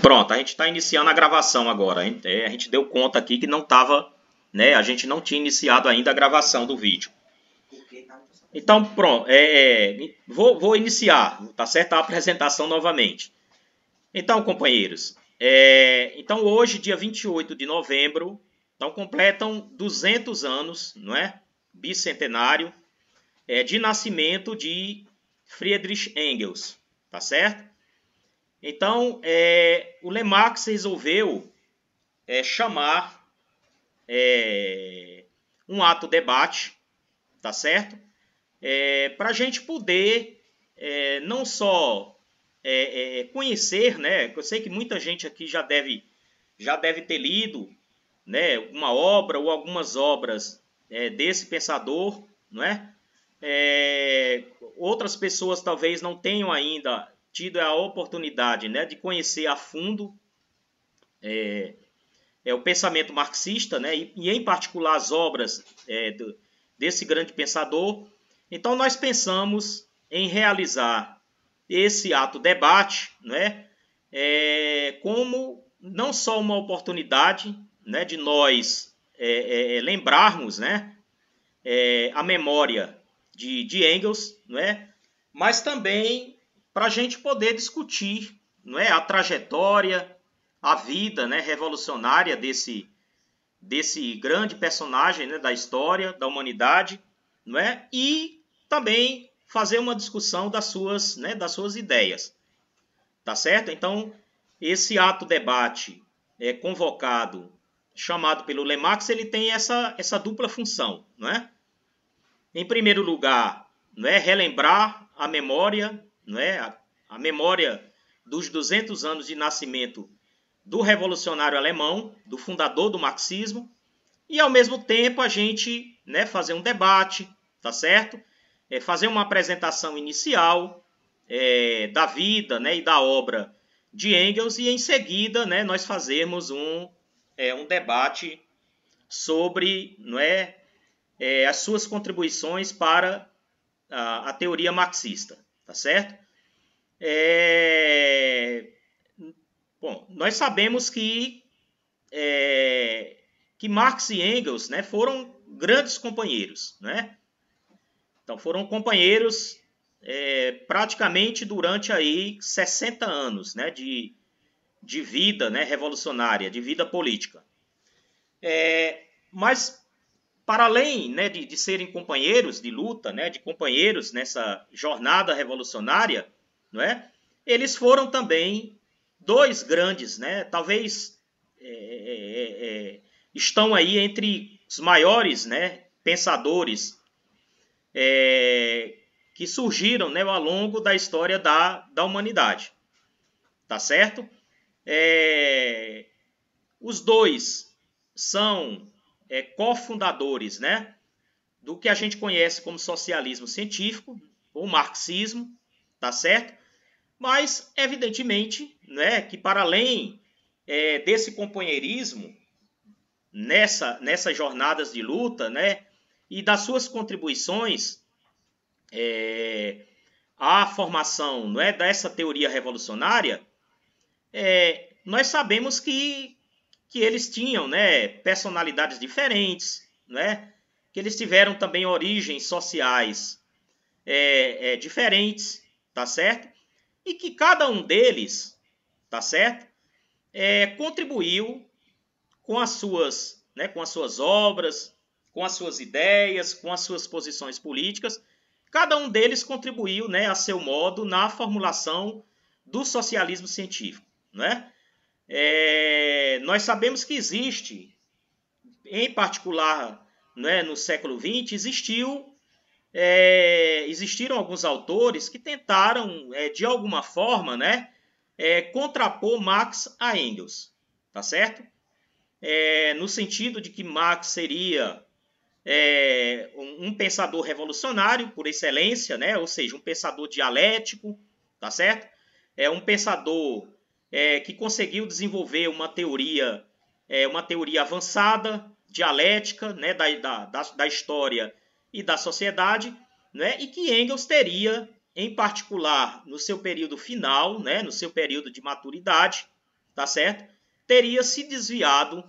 Pronto, a gente está iniciando a gravação agora. É, a gente deu conta aqui que não estava, né? A gente não tinha iniciado ainda a gravação do vídeo. Então, pronto, é, é vou, vou, iniciar, tá certo? A apresentação novamente. Então, companheiros, é, então hoje, dia 28 de novembro, então completam 200 anos, não é? Bicentenário é, de nascimento de Friedrich Engels, tá certo? Então, é, o Lemax resolveu é, chamar é, um ato debate, tá certo? É, Para a gente poder é, não só é, conhecer, né? Eu sei que muita gente aqui já deve, já deve ter lido né, uma obra ou algumas obras desse pensador, não é? é, outras pessoas talvez não tenham ainda tido a oportunidade né, de conhecer a fundo é, é o pensamento marxista, né, e, e em particular as obras é, do, desse grande pensador. Então nós pensamos em realizar esse ato debate, né, é, como não só uma oportunidade, né, de nós é, é, lembrarmos, né, é, a memória de, de Engels, não é? mas também para a gente poder discutir não é? a trajetória, a vida né, revolucionária desse, desse grande personagem né, da história, da humanidade, não é? e também fazer uma discussão das suas, né, das suas ideias. Tá certo? Então, esse ato-debate é, convocado, chamado pelo Lemax, ele tem essa, essa dupla função, não é? Em primeiro lugar, é relembrar a memória, né, a, a memória dos 200 anos de nascimento do revolucionário alemão, do fundador do marxismo, e ao mesmo tempo a gente né, fazer um debate, tá certo? É, fazer uma apresentação inicial é, da vida né, e da obra de Engels e em seguida né, nós fazermos um, é, um debate sobre não é, é, as suas contribuições para a, a teoria marxista, tá certo? É, bom, nós sabemos que é, que Marx e Engels, né, foram grandes companheiros, né? Então foram companheiros é, praticamente durante aí 60 anos, né, de, de vida, né, revolucionária, de vida política. É, mas para além né, de, de, serem companheiros de luta, né, de companheiros nessa jornada revolucionária, não é? eles foram também dois grandes, né, talvez é, é, é, é estão aí entre os maiores né, pensadores é, que surgiram né, ao longo da história da, da humanidade. Tá certo? É, os dois são é, cofundadores né, do que a gente conhece como socialismo científico, ou marxismo, tá certo? Mas, evidentemente, né, que para além é, desse companheirismo, nessa, nessas jornadas de luta, né, e das suas contribuições é, à formação não é, dessa teoria revolucionária, é, nós sabemos que que eles tinham né, personalidades diferentes, né, que eles tiveram também origens sociais é, é, diferentes, tá certo? E que cada um deles, tá certo? É, contribuiu com as suas, né, com as suas obras, com as suas ideias, com as suas posições políticas. Cada um deles contribuiu, né, a seu modo, na formulação do socialismo científico, né? é, nós sabemos que existe, em particular né, no século XX, existiu, é, existiram alguns autores que tentaram, é, de alguma forma, né, é, contrapor Marx a Engels, tá certo? É, no sentido de que Marx seria é, um, um pensador revolucionário por excelência, né, ou seja, um pensador dialético, tá certo? É um pensador é, que conseguiu desenvolver uma teoria, é, uma teoria avançada, dialética, né, da, da, da história e da sociedade, né, e que Engels teria, em particular, no seu período final, né, no seu período de maturidade, tá certo? Teria se desviado,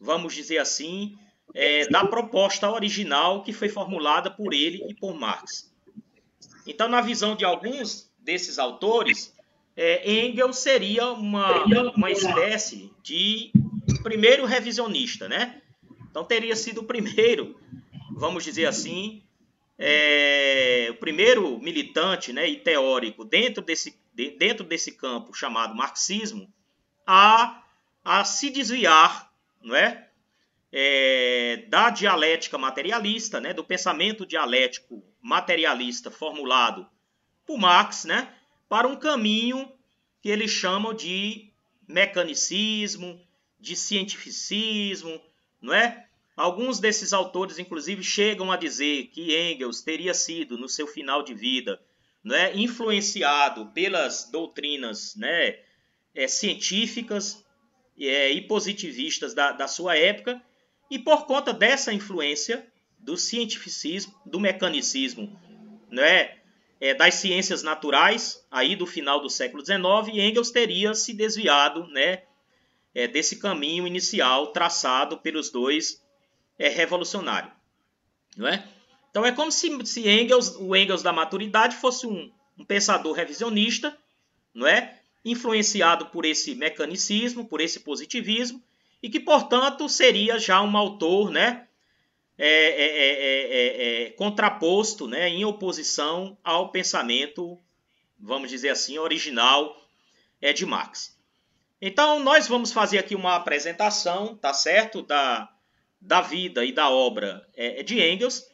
vamos dizer assim, é, da proposta original que foi formulada por ele e por Marx. Então, na visão de alguns desses autores, é, Engels seria uma, uma espécie de primeiro revisionista, né? Então teria sido o primeiro, vamos dizer assim, é, o primeiro militante né, e teórico dentro desse, de, dentro desse campo chamado marxismo a, a se desviar não é? É, da dialética materialista, né, do pensamento dialético materialista formulado por Marx, né, para um caminho que eles chamam de mecanicismo, de cientificismo, não é? Alguns desses autores, inclusive, chegam a dizer que Engels teria sido, no seu final de vida, é? influenciado pelas doutrinas né, é, científicas é, e positivistas da, da sua época, e por conta dessa influência do cientificismo, do mecanicismo, é? é, das ciências naturais, aí do final do século XIX, Engels teria se desviado né, é, desse caminho inicial traçado pelos dois é, revolucionários. Não é? Então é como se, se Engels, o Engels da maturidade fosse um, um pensador revisionista, não é? influenciado por esse mecanicismo, por esse positivismo, e que, portanto, seria já um autor né, é é é, é, é, é, contraposto, né, em oposição ao pensamento, vamos dizer assim, original é, de Marx. Então, nós vamos fazer aqui uma apresentação, tá certo, da, da vida e da obra de Engels,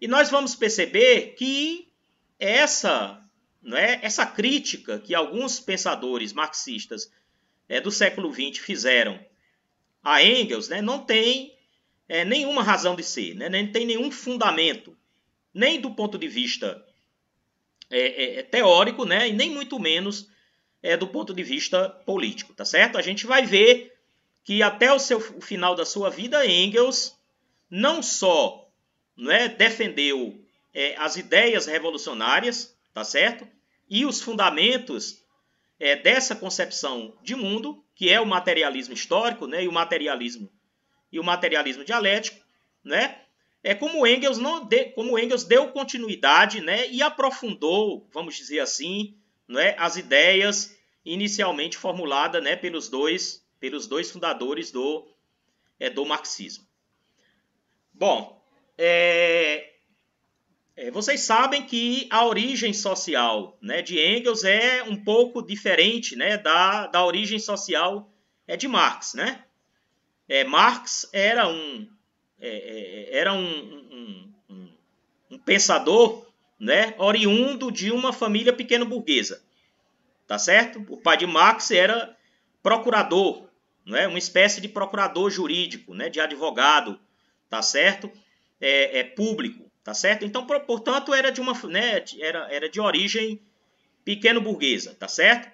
e nós vamos perceber que essa, né, essa crítica que alguns pensadores marxistas do século XX fizeram a Engels né, não tem é, nenhuma razão de ser, né? nem tem nenhum fundamento, nem do ponto de vista é, é, é, teórico, né? e nem muito menos é, do ponto de vista político, tá certo? A gente vai ver que até o, seu, o final da sua vida, Engels não só né, defendeu é, as ideias revolucionárias, tá certo? E os fundamentos é, dessa concepção de mundo, que é o materialismo histórico né, e o materialismo e o materialismo dialético, né? É como Engels não de, como Engels deu continuidade, né, e aprofundou, vamos dizer assim, né, as ideias inicialmente formuladas, né, pelos dois pelos dois fundadores do é, do marxismo. Bom, é, é, vocês sabem que a origem social né, de Engels é um pouco diferente né, da, da origem social é, de Marx, né? É, Marx era um é, é, é era um, um, um, um, pensador, né, oriundo de uma família pequeno burguesa, tá certo? O pai de Marx era procurador, né, uma espécie de procurador jurídico, né, de advogado, tá certo? É, é público, tá certo? Então, portanto, era de uma, né, era, era de origem pequeno burguesa, tá certo?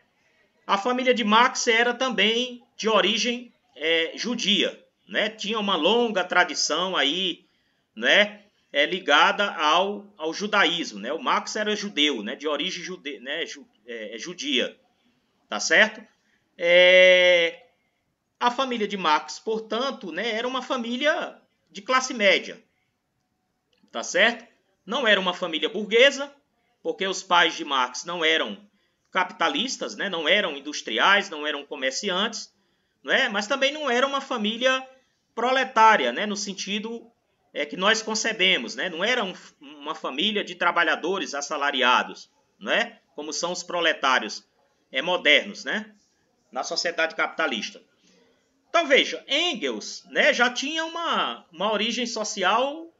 A família de Marx era também de origem é, judia, né? Tinha uma longa tradição aí, né? É, ligada ao, ao judaísmo, né? O Marx era judeu, né? De origem jude, né? Ju, é, é judia, tá certo? É, a família de Marx, portanto, né? Era uma família de classe média, tá certo? Não era uma família burguesa, porque os pais de Marx não eram capitalistas, né? Não eram industriais, não eram comerciantes, né? mas também não era uma família proletária, né? no sentido é, que nós concebemos, né? não era um, uma família de trabalhadores assalariados, né? como são os proletários é, modernos né? na sociedade capitalista. Então veja, Engels né, já tinha uma, uma origem social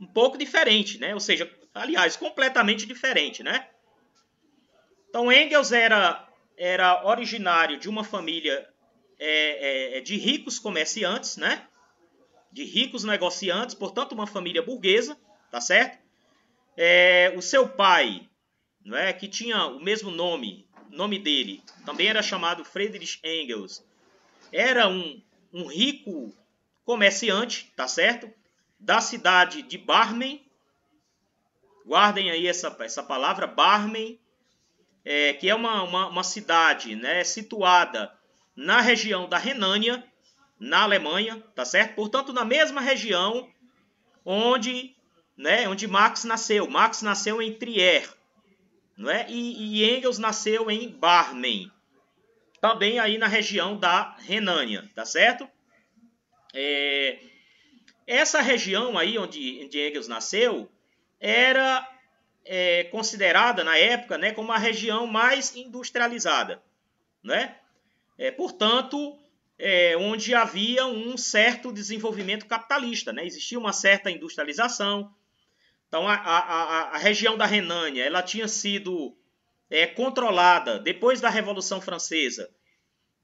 um pouco diferente, né? ou seja, aliás, completamente diferente. Né? Então Engels era, era originário de uma família é, é, é, de ricos comerciantes, né? De ricos negociantes, portanto, uma família burguesa, tá certo? É, o seu pai, né, que tinha o mesmo nome, nome dele, também era chamado Friedrich Engels, era um, um rico comerciante, tá certo? Da cidade de Barmen. Guardem aí essa, essa palavra, Barmen, é, que é uma, uma, uma cidade né, situada na região da Renânia, na Alemanha, tá certo? Portanto, na mesma região onde, né, onde Marx nasceu. Marx nasceu em Trier, não é? E, e Engels nasceu em Barmen, também aí na região da Renânia, tá certo? É, essa região aí onde, onde Engels nasceu era é, considerada na época né, como a região mais industrializada, né? é, portanto, é, onde havia um certo desenvolvimento capitalista, né? existia uma certa industrialização. Então, a, a, a região da Renânia ela tinha sido é, controlada, depois da Revolução Francesa,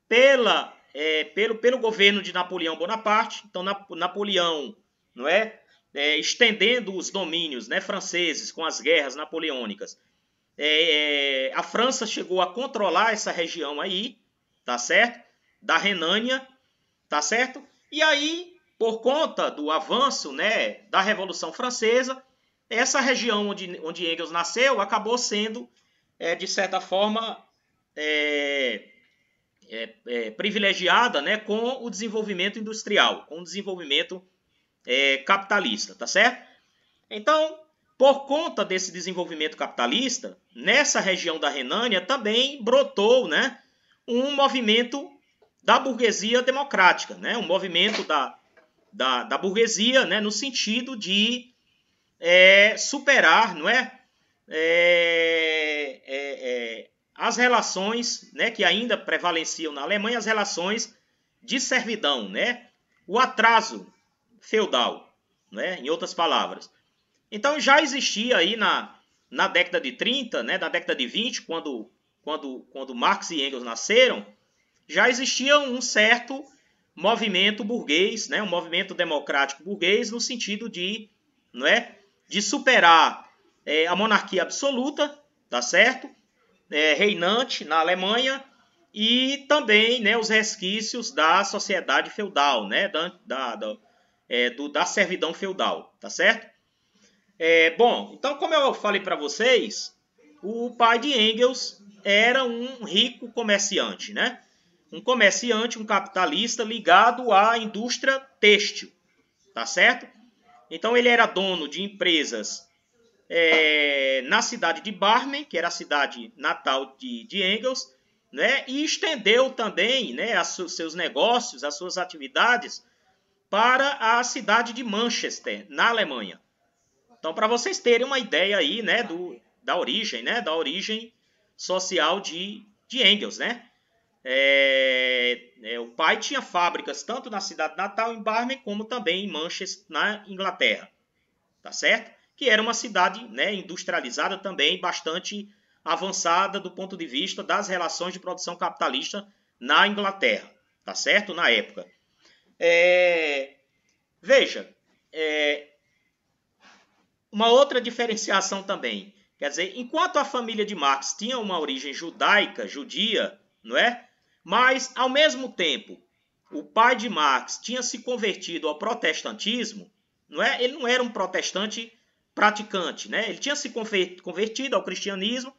pela, é, pelo, pelo governo de Napoleão Bonaparte. Então, Napoleão não é? é, estendendo os domínios né, franceses com as guerras napoleônicas. É, é a França chegou a controlar essa região aí, tá certo? Da Renânia, tá certo? E aí, por conta do avanço, né, da Revolução Francesa, essa região onde, onde Engels nasceu acabou sendo, é, de certa forma, é, é, é privilegiada, né, com o desenvolvimento industrial, com o desenvolvimento é, capitalista, tá certo? Então, por conta desse desenvolvimento capitalista, nessa região da Renânia também brotou, né, um movimento da burguesia democrática, né? um movimento da, da, da burguesia né? no sentido de é, superar não é? é? É, é, as relações né? que ainda prevaleciam na Alemanha, as relações de servidão, né? o atraso feudal, né? em outras palavras. Então já existia aí na, na década de 30, né? na década de 20, quando quando, quando Marx e Engels nasceram, já existia um certo movimento burguês, né, um movimento democrático burguês, no sentido de, não é, de superar é, a monarquia absoluta, tá certo? É, reinante na Alemanha e também né, os resquícios da sociedade feudal, né, da, da, da, é, do, da servidão feudal, tá certo? É, bom, então como eu falei para vocês, o pai de Engels era um rico comerciante, né? Um comerciante, um capitalista ligado à indústria têxtil, tá certo? Então ele era dono de empresas é, na cidade de Barmen, que era a cidade natal de, de Engels, né? E estendeu também, né, as, seus negócios, as suas atividades para a cidade de Manchester, na Alemanha. Então, para vocês terem uma ideia aí, né, do, da origem, né, da origem social de, de Engels, né? É, é, o pai tinha fábricas tanto na cidade natal, em Barmen, como também em Manchester, na Inglaterra, tá certo? Que era uma cidade né, industrializada também, bastante avançada do ponto de vista das relações de produção capitalista na Inglaterra, tá certo? Na época. É, veja, é, uma outra diferenciação também. Quer dizer, enquanto a família de Marx tinha uma origem judaica, judia, não é? Mas, ao mesmo tempo, o pai de Marx tinha se convertido ao protestantismo, não é? Ele não era um protestante praticante, né? Ele tinha se convertido ao cristianismo,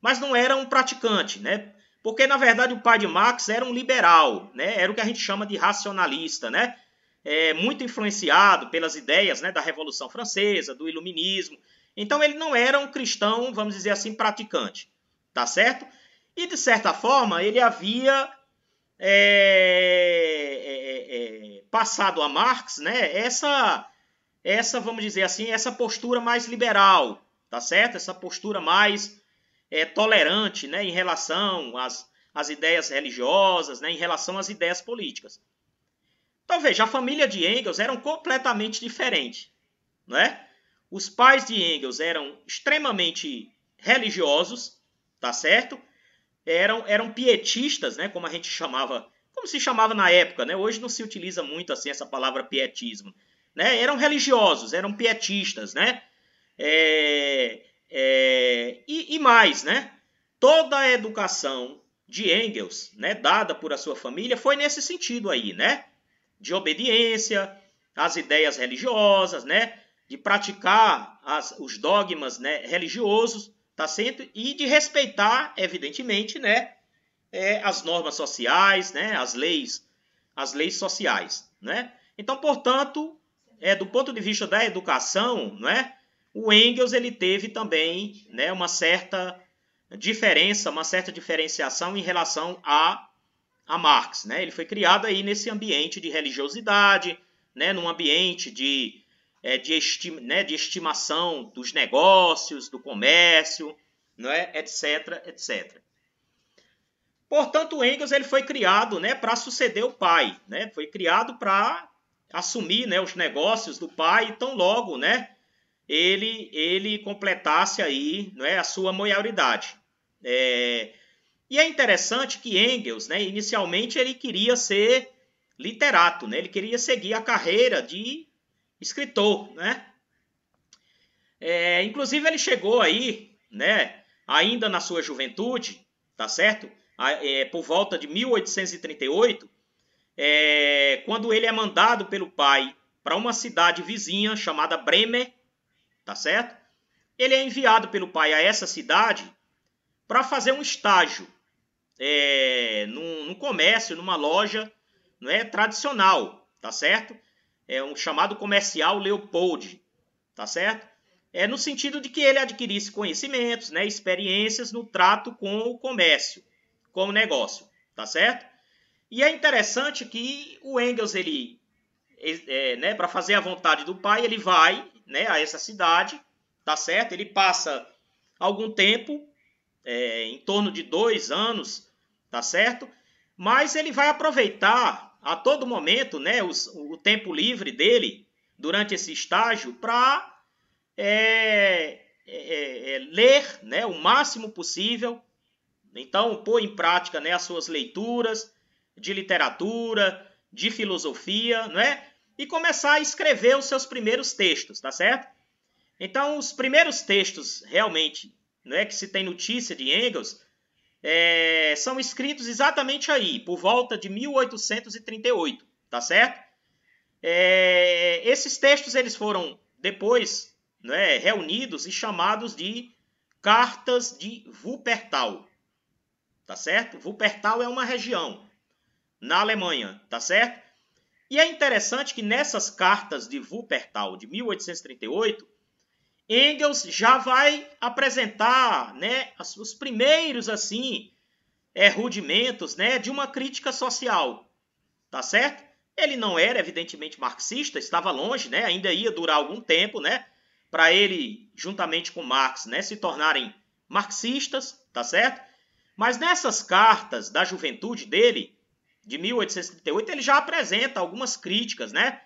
mas não era um praticante, né? Porque na verdade o pai de Marx era um liberal, né? Era o que a gente chama de racionalista, né? É, muito influenciado pelas ideias né, da Revolução Francesa, do Iluminismo, então ele não era um cristão, vamos dizer assim, praticante, tá certo? E de certa forma ele havia é, é, é, é passado a Marx, né? Essa, essa, vamos dizer assim, essa postura mais liberal, tá certo? Essa postura mais é, tolerante, né? Em relação às, às ideias religiosas, né? Em relação às ideias políticas. Então veja, a família de Engels era completamente diferente, não é? Os pais de Engels eram extremamente religiosos, tá certo? Eram, eram pietistas, né? Como a gente chamava, como se chamava na época, né? Hoje não se utiliza muito assim essa palavra pietismo, né? Eram religiosos, eram pietistas, né? É, é, e, e mais, né? Toda a educação de Engels, né, dada por a sua família, foi nesse sentido aí, né? De obediência às ideias religiosas, né? de praticar as, os dogmas né, religiosos, tá certo? E de respeitar, evidentemente, né, é, as normas sociais, né, as leis, as leis sociais, né? Então, portanto, é, do ponto de vista da educação, né, o Engels ele teve também, né, uma certa diferença, uma certa diferenciação em relação a, a Marx, né? Ele foi criado aí nesse ambiente de religiosidade, né, num ambiente de é, de, esti né, de estimação dos negócios, do comércio, é, etc, etc. Portanto, Engels ele foi criado né, para suceder o pai, né, foi criado para assumir né, os negócios do pai, tão logo né, ele, ele completasse aí é, a sua maioridade. É... E é interessante que Engels, né, inicialmente, ele queria ser literato, né, ele queria seguir a carreira de escritor, né? É, inclusive ele chegou aí, né? Ainda na sua juventude, tá certo? É, por volta de 1838, é, quando ele é mandado pelo pai para uma cidade vizinha chamada Bremer, tá certo? Ele é enviado pelo pai a essa cidade para fazer um estágio é, num, num comércio, numa loja, não é tradicional, tá certo? é um chamado comercial Leopold, tá certo? É no sentido de que ele adquirisse conhecimentos, né, experiências no trato com o comércio, com o negócio, tá certo? E é interessante que o Engels ele é, é né, para fazer a vontade do pai, ele vai, né, a essa cidade, tá certo? Ele passa algum tempo, é, em torno de dois anos, tá certo? Mas ele vai aproveitar a todo momento né, os, o tempo livre dele durante esse estágio para é, é, é, é, ler né, o máximo possível. Então, pôr em prática né, as suas leituras de literatura, de filosofia, né? E começar a escrever os seus primeiros textos, tá certo? Então, os primeiros textos realmente né, que se tem notícia de Engels é, são escritos exatamente aí, por volta de 1838, tá certo? É, esses textos eles foram depois né, reunidos e chamados de cartas de Wuppertal, tá certo? Wuppertal é uma região na Alemanha, tá certo? E é interessante que nessas cartas de Wuppertal de 1838 Engels já vai apresentar né, os primeiros assim é, rudimentos né, de uma crítica social, tá certo? Ele não era evidentemente marxista, estava longe, né? Ainda ia durar algum tempo, né? Para ele, juntamente com Marx, né, se tornarem marxistas, tá certo? Mas nessas cartas da juventude dele, de 1838, ele já apresenta algumas críticas, né?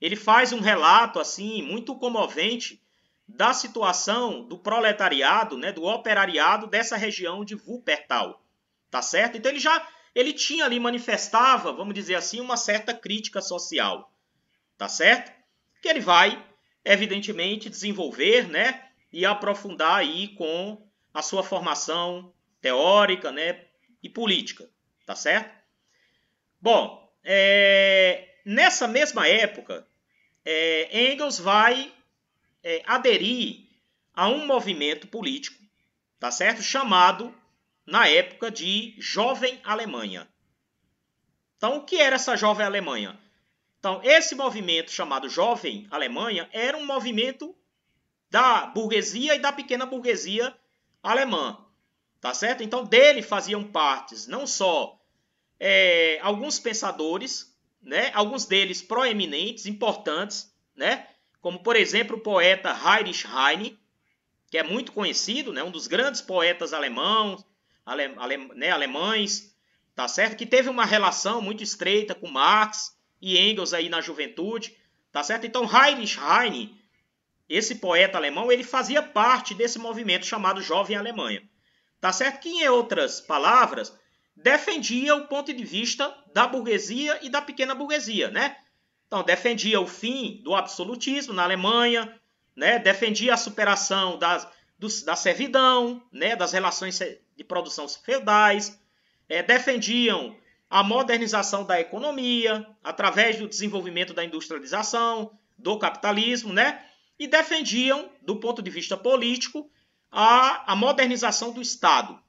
Ele faz um relato assim muito comovente da situação do proletariado, né, do operariado dessa região de Wuppertal, tá certo? Então ele já ele tinha ali manifestava, vamos dizer assim, uma certa crítica social, tá certo? Que ele vai evidentemente desenvolver, né, e aprofundar aí com a sua formação teórica, né, e política, tá certo? Bom, é, nessa mesma época, é, Engels vai é, aderir a um movimento político, tá certo? Chamado, na época, de Jovem Alemanha. Então, o que era essa Jovem Alemanha? Então, esse movimento chamado Jovem Alemanha era um movimento da burguesia e da pequena burguesia alemã, tá certo? Então, dele faziam partes não só é, alguns pensadores, né, alguns deles proeminentes, importantes, né, como por exemplo o poeta Heinrich Heine, que é muito conhecido, né, um dos grandes poetas alemãos, ale, ale, né, alemães, tá certo? Que teve uma relação muito estreita com Marx e Engels aí na juventude, tá certo? Então Heinrich Heine, esse poeta alemão, ele fazia parte desse movimento chamado Jovem Alemanha, tá certo? Que em outras palavras defendia o ponto de vista da burguesia e da pequena burguesia, né? Então, defendia o fim do absolutismo na Alemanha, né? defendia a superação das, da servidão, né? das relações de produção feudais, é, defendiam a modernização da economia através do desenvolvimento da industrialização, do capitalismo, né? e defendiam, do ponto de vista político, a, a modernização do Estado,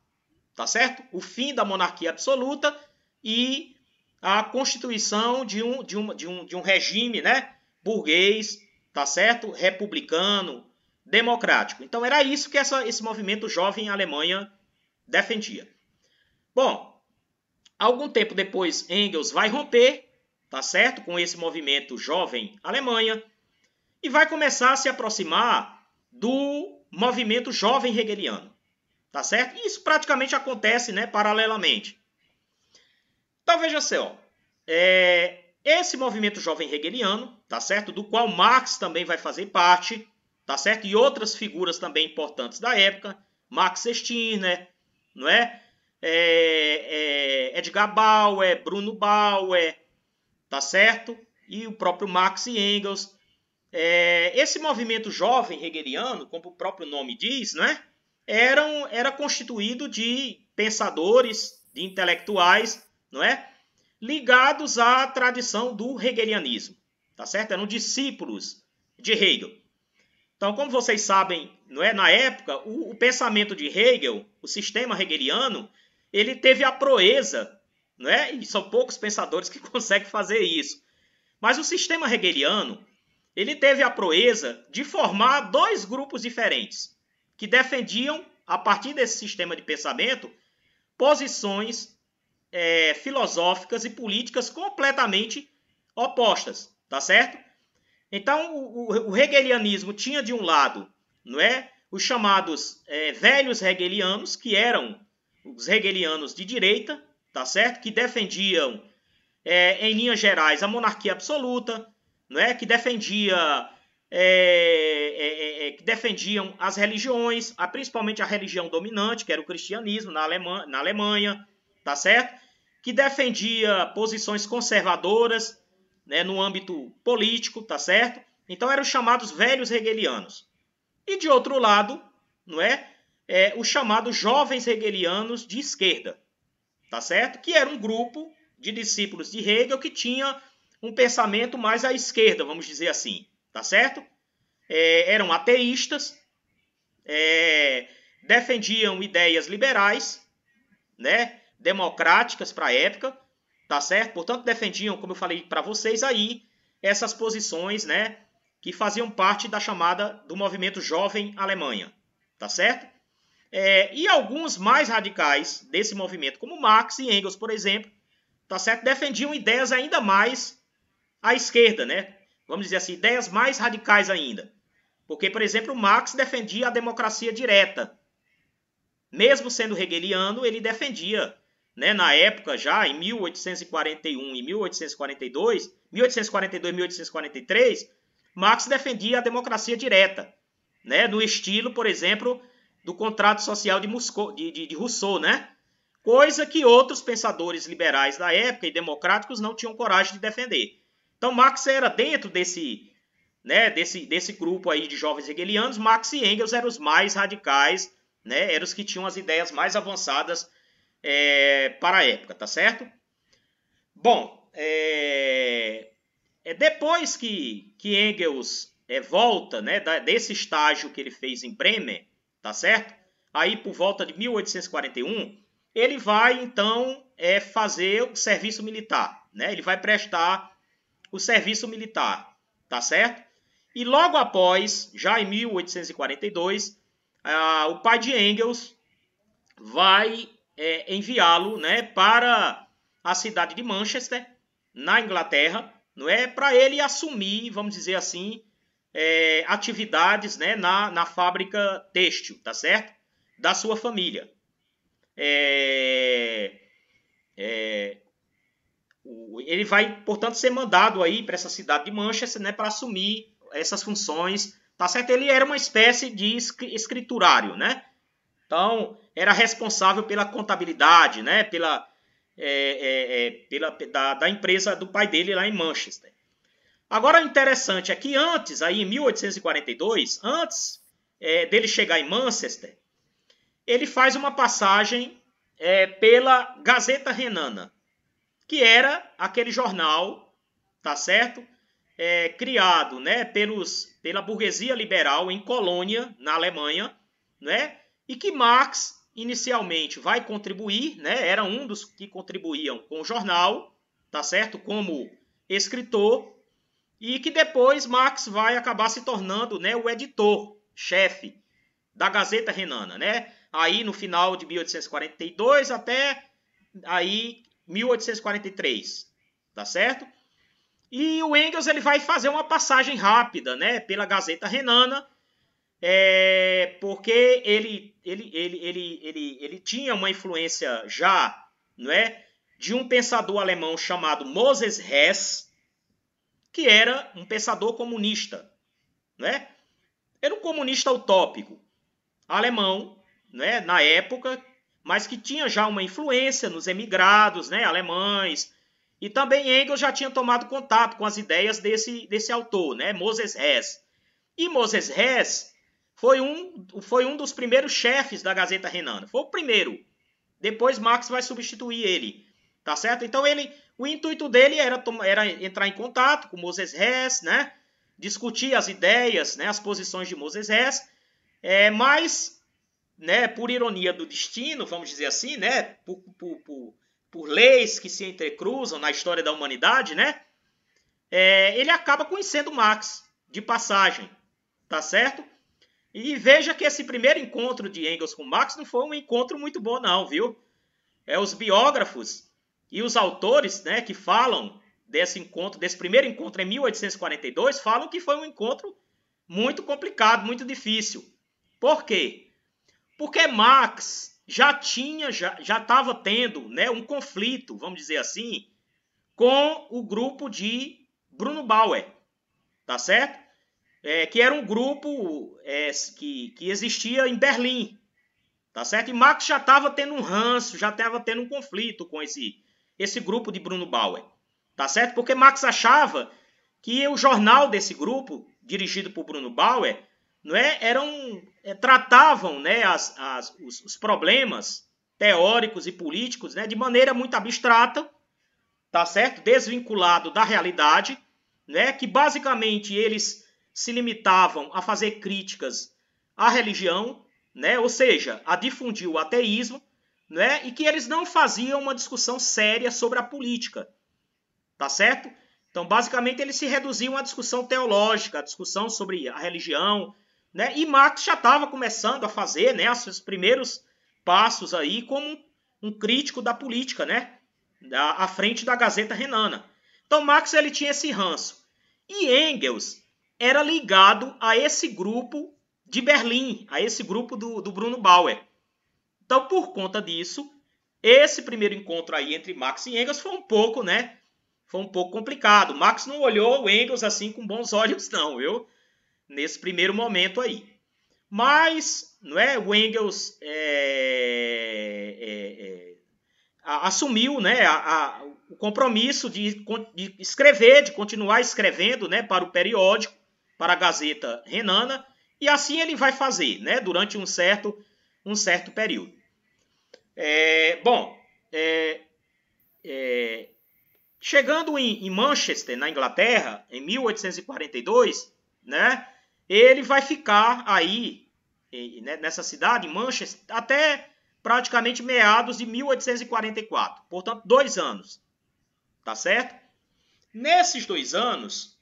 tá certo? O fim da monarquia absoluta e a constituição de um, de um, de um, de um regime né, burguês, tá certo? Republicano, democrático. Então era isso que essa, esse movimento jovem Alemanha defendia. Bom, algum tempo depois Engels vai romper, tá certo? Com esse movimento jovem Alemanha e vai começar a se aproximar do movimento jovem hegeliano, tá certo? E isso praticamente acontece, né, paralelamente. Então veja só, é, esse movimento jovem hegeliano, tá certo? Do qual Marx também vai fazer parte, tá certo? E outras figuras também importantes da época, Max Stirner, não é? É, é? Edgar Bauer, Bruno Bauer, tá certo? E o próprio Max Engels. É, esse movimento jovem hegeliano, como o próprio nome diz, né? Eram, era constituído de pensadores, de intelectuais não é? Ligados à tradição do hegelianismo, tá certo? Eram discípulos de Hegel. Então, como vocês sabem, não é? Na época, o, o pensamento de Hegel, o sistema hegeliano, ele teve a proeza, não é? E são poucos pensadores que conseguem fazer isso. Mas o sistema hegeliano, ele teve a proeza de formar dois grupos diferentes, que defendiam, a partir desse sistema de pensamento, posições é, filosóficas e políticas completamente opostas, tá certo? Então, o, o hegelianismo tinha de um lado, não é, os chamados é, velhos hegelianos, que eram os hegelianos de direita, tá certo? Que defendiam, é, em linhas gerais, a monarquia absoluta, não é? Que defendia é, é, é, é que defendiam as religiões, a, principalmente a religião dominante, que era o cristianismo na, na Alemanha tá certo? Que defendia posições conservadoras né, no âmbito político, tá certo? Então eram chamados velhos hegelianos. E de outro lado, não é? é os chamados jovens hegelianos de esquerda, tá certo? Que era um grupo de discípulos de Hegel que tinha um pensamento mais à esquerda, vamos dizer assim, tá certo? É, eram ateístas, é, defendiam ideias liberais, né? democráticas para a época, tá certo? Portanto, defendiam, como eu falei para vocês aí, essas posições, né, que faziam parte da chamada do movimento Jovem Alemanha, tá certo? É, e alguns mais radicais desse movimento, como Marx e Engels, por exemplo, tá certo? Defendiam ideias ainda mais à esquerda, né? Vamos dizer assim, ideias mais radicais ainda. Porque, por exemplo, Marx defendia a democracia direta. Mesmo sendo hegeliano, ele defendia né, na época já, em 1841 e 1842, 1842 e 1843, Marx defendia a democracia direta, né, no estilo, por exemplo, do contrato social de, Moscou, de, de, de Rousseau, né? coisa que outros pensadores liberais da época e democráticos não tinham coragem de defender. Então Marx era dentro desse, né, desse, desse grupo aí de jovens hegelianos, Marx e Engels eram os mais radicais, né, eram os que tinham as ideias mais avançadas é, para a época, tá certo? Bom, é, é depois que, que Engels é, volta né, da, desse estágio que ele fez em Bremen, tá certo? Aí por volta de 1841, ele vai então é, fazer o serviço militar, né? Ele vai prestar o serviço militar, tá certo? E logo após, já em 1842, ah, o pai de Engels vai é, enviá-lo né, para a cidade de Manchester, na Inglaterra, não é para ele assumir, vamos dizer assim, é, atividades né, na, na fábrica têxtil, tá certo? Da sua família. É, é, ele vai, portanto, ser mandado aí para essa cidade de Manchester, né, para assumir essas funções, tá certo? Ele era uma espécie de escriturário, né? Então, era responsável pela contabilidade, né? Pela, é, é, é, pela da, da, empresa do pai dele lá em Manchester. Agora, o interessante é que antes, aí em 1842, antes é, dele chegar em Manchester, ele faz uma passagem é, pela Gazeta Renana, que era aquele jornal, tá certo? É, criado né, pelos, pela burguesia liberal em Colônia, na Alemanha, né? e que Marx inicialmente vai contribuir, né? Era um dos que contribuíam com o jornal, tá certo? Como escritor e que depois Marx vai acabar se tornando, né, o editor chefe da Gazeta Renana, né? Aí no final de 1842 até aí 1843, tá certo? E o Engels ele vai fazer uma passagem rápida, né, pela Gazeta Renana é, porque ele, ele, ele, ele, ele, ele tinha uma influência já, não é, de um pensador alemão chamado Moses Hess, que era um pensador comunista, né? Era um comunista utópico, alemão, né, na época, mas que tinha já uma influência nos emigrados, né, alemães. E também Engels já tinha tomado contato com as ideias desse, desse autor, né, Moses Hess. E Moses Hess foi um, foi um dos primeiros chefes da Gazeta Renana. Foi o primeiro. Depois Marx vai substituir ele. Tá certo? Então ele, o intuito dele era, era entrar em contato com Moses Hess, né? Discutir as ideias, né? as posições de Moses Hess. É, mas, né, por ironia do destino, vamos dizer assim, né? Por, por, por, por leis que se entrecruzam na história da humanidade, né? É, ele acaba conhecendo Marx de passagem, tá certo? E veja que esse primeiro encontro de Engels com Marx não foi um encontro muito bom, não, viu? É os biógrafos e os autores né, que falam desse encontro, desse primeiro encontro em 1842, falam que foi um encontro muito complicado, muito difícil. Por quê? Porque Marx já tinha, já estava tendo né, um conflito, vamos dizer assim, com o grupo de Bruno Bauer, tá certo? é, que era um grupo é, que, que existia em Berlim, tá certo? E Marx já estava tendo um ranço, já estava tendo um conflito com esse, esse grupo de Bruno Bauer, tá certo? Porque Marx achava que o jornal desse grupo, dirigido por Bruno Bauer, não é, eram, é, tratavam né, as, as, os, os, problemas teóricos e políticos né, de maneira muito abstrata, tá certo? Desvinculado da realidade, né, que basicamente eles se limitavam a fazer críticas à religião, né? ou seja, a difundir o ateísmo, né? e que eles não faziam uma discussão séria sobre a política. Tá certo? Então, basicamente, eles se reduziam à discussão teológica, à discussão sobre a religião. Né? E Marx já estava começando a fazer né, os seus primeiros passos aí como um crítico da política, né? Da, à frente da Gazeta Renana. Então, Marx ele tinha esse ranço. E Engels, era ligado a esse grupo de Berlim, a esse grupo do, do Bruno Bauer. Então, por conta disso, esse primeiro encontro aí entre Marx e Engels foi um pouco, né? Foi um pouco complicado. Marx não olhou o Engels assim com bons olhos, não, eu nesse primeiro momento aí. Mas, não é? O Engels é, é, é, assumiu, né, a, a, o compromisso de, de escrever, de continuar escrevendo, né, para o periódico para a Gazeta Renana, e assim ele vai fazer, né, durante um certo, um certo período. É, bom, é, é, chegando em, em, Manchester, na Inglaterra, em 1842, né, ele vai ficar aí, né, nessa cidade, em Manchester, até praticamente meados de 1844, portanto, dois anos, tá certo? Nesses dois anos,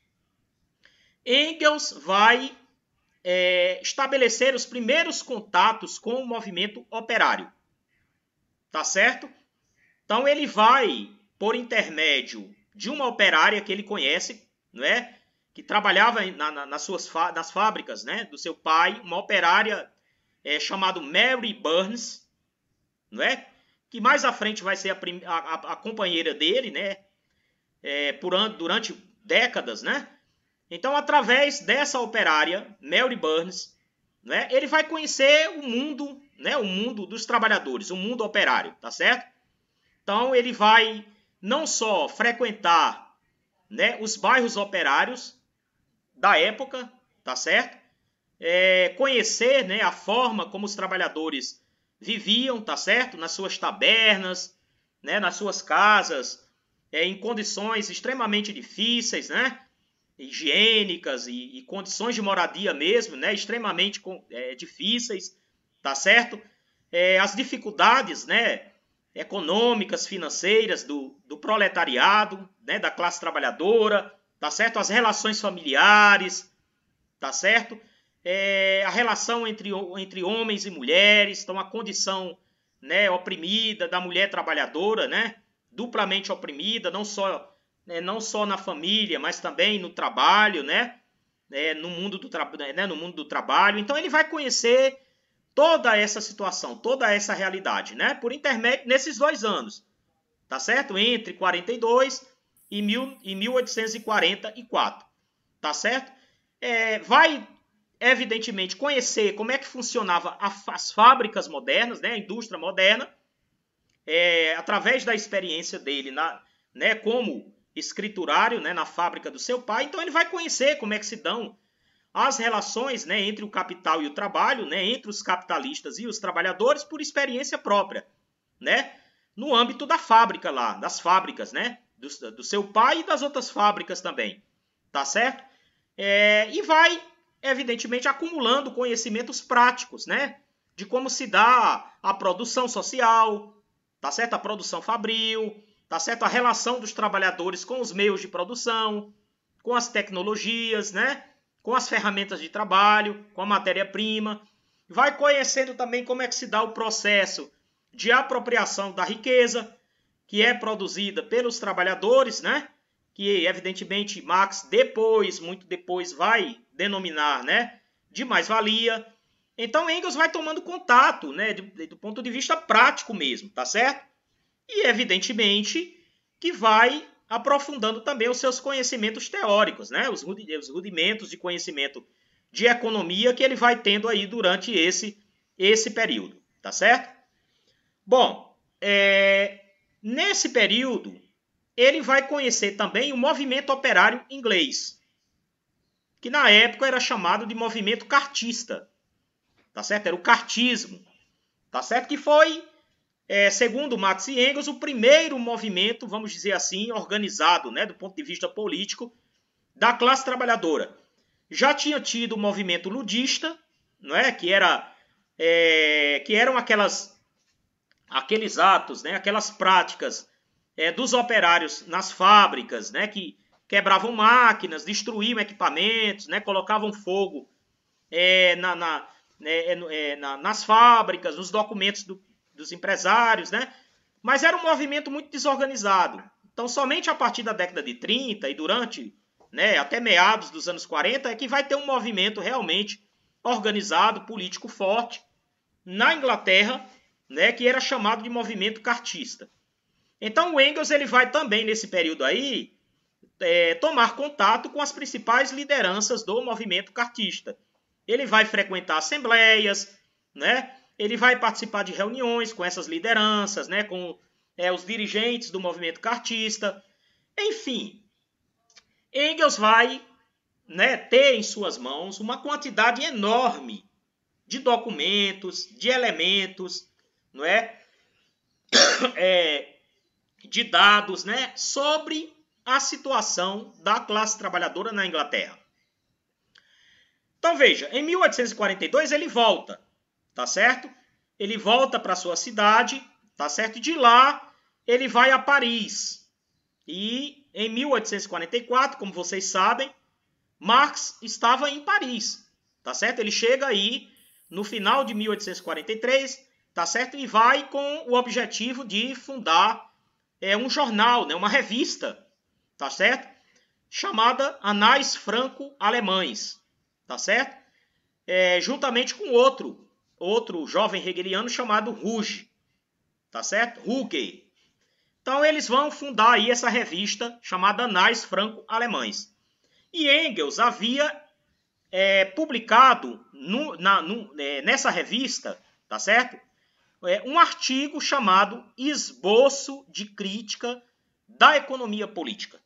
Engels vai é, estabelecer os primeiros contatos com o movimento operário. Tá certo? Então ele vai, por intermédio de uma operária que ele conhece, é, que trabalhava na, na, nas suas nas fábricas né, do seu pai, uma operária é, chamada Mary Burns, é, que mais à frente vai ser a, a, a companheira dele né, é, por, durante décadas, né? Então, através dessa operária, Mary Burns, né, ele vai conhecer o mundo, né, o mundo dos trabalhadores, o mundo operário, tá certo? Então, ele vai não só frequentar né, os bairros operários da época, tá certo? É, conhecer né, a forma como os trabalhadores viviam, tá certo? Nas suas tabernas, né, nas suas casas, é, em condições extremamente difíceis, né? higiênicas e, e condições de moradia mesmo, né, extremamente é, difíceis, tá certo? É, as dificuldades, né, econômicas, financeiras do, do proletariado, né, da classe trabalhadora, tá certo? As relações familiares, tá certo? É, a relação entre, entre homens e mulheres, então a condição né, oprimida da mulher trabalhadora, né? Duplamente oprimida, não só né, não só na família, mas também no trabalho, né? É, no, mundo do né, no mundo do trabalho. Então ele vai conhecer toda essa situação, toda essa realidade, né? Por intermédio nesses dois anos, tá certo? Entre 42 e, mil, e 1844, tá certo? É, vai evidentemente conhecer como é que funcionava a, as fábricas modernas, né? A indústria moderna, é, através da experiência dele na, né? Como escriturário né, na fábrica do seu pai, então ele vai conhecer como é que se dão as relações né, entre o capital e o trabalho, né, entre os capitalistas e os trabalhadores, por experiência própria, né, no âmbito da fábrica lá, das fábricas, né, do, do seu pai e das outras fábricas também, tá certo? É, e vai, evidentemente, acumulando conhecimentos práticos, né, de como se dá a produção social, tá certo? A produção fabril, tá certo? A relação dos trabalhadores com os meios de produção, com as tecnologias, né? Com as ferramentas de trabalho, com a matéria-prima. Vai conhecendo também como é que se dá o processo de apropriação da riqueza que é produzida pelos trabalhadores, né? Que evidentemente Marx depois, muito depois, vai denominar, né? De mais-valia. Então Engels vai tomando contato, né? Do, do ponto de vista prático mesmo, tá certo? e, evidentemente, que vai aprofundando também os seus conhecimentos teóricos, né? os rudimentos de conhecimento de economia que ele vai tendo aí durante esse, esse período, tá certo? Bom, é, nesse período, ele vai conhecer também o movimento operário inglês, que na época era chamado de movimento cartista, tá certo? Era o cartismo, tá certo? Que foi é, segundo Marx e Engels, o primeiro movimento, vamos dizer assim, organizado, né, do ponto de vista político, da classe trabalhadora. Já tinha tido o movimento ludista, não é, que era é, que eram aquelas aqueles atos, né, aquelas práticas é, dos operários nas fábricas, né, que quebravam máquinas, destruíam equipamentos, né, colocavam fogo é, na, na, né, é, é, na, nas fábricas, nos documentos do, dos empresários, né? Mas era um movimento muito desorganizado. Então, somente a partir da década de 30 e durante né, até meados dos anos 40 é que vai ter um movimento realmente organizado, político forte na Inglaterra, né, que era chamado de movimento cartista. Então, o Engels ele vai também nesse período aí é, tomar contato com as principais lideranças do movimento cartista. Ele vai frequentar assembleias, né? ele vai participar de reuniões com essas lideranças, né, com é, os dirigentes do movimento cartista. Enfim, Engels vai né, ter em suas mãos uma quantidade enorme de documentos, de elementos, não é? é de dados né, sobre a situação da classe trabalhadora na Inglaterra. Então veja, em 1842 ele volta tá certo? Ele volta para sua cidade, tá certo? De lá ele vai a Paris. E em 1844, como vocês sabem, Marx estava em Paris, tá certo? Ele chega aí no final de 1843, tá certo? E vai com o objetivo de fundar é, um jornal, né? uma revista, tá certo? Chamada Anais Franco-Alemães, tá certo? É, juntamente com outro, outro jovem hegeliano chamado Ruge, tá certo? Ruge. Então eles vão fundar aí essa revista chamada Anais Franco-Alemães. E Engels havia é, publicado no, na, no, é, nessa revista, tá certo? É, um artigo chamado Esboço de Crítica da Economia Política.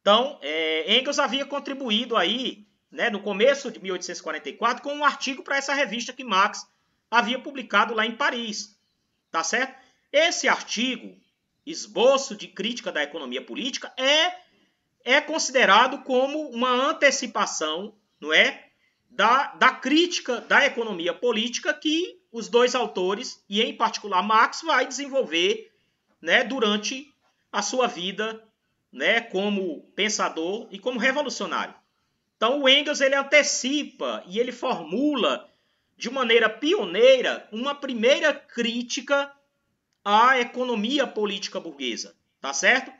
Então, é, Engels havia contribuído aí né, no começo de 1844, com um artigo para essa revista que Marx havia publicado lá em Paris. Tá certo? Esse artigo, Esboço de Crítica da Economia Política, é, é considerado como uma antecipação não é, da, da crítica da economia política que os dois autores, e em particular Marx, vai desenvolver né, durante a sua vida né, como pensador e como revolucionário. Então o Engels ele antecipa e ele formula de maneira pioneira uma primeira crítica à economia política burguesa, tá certo?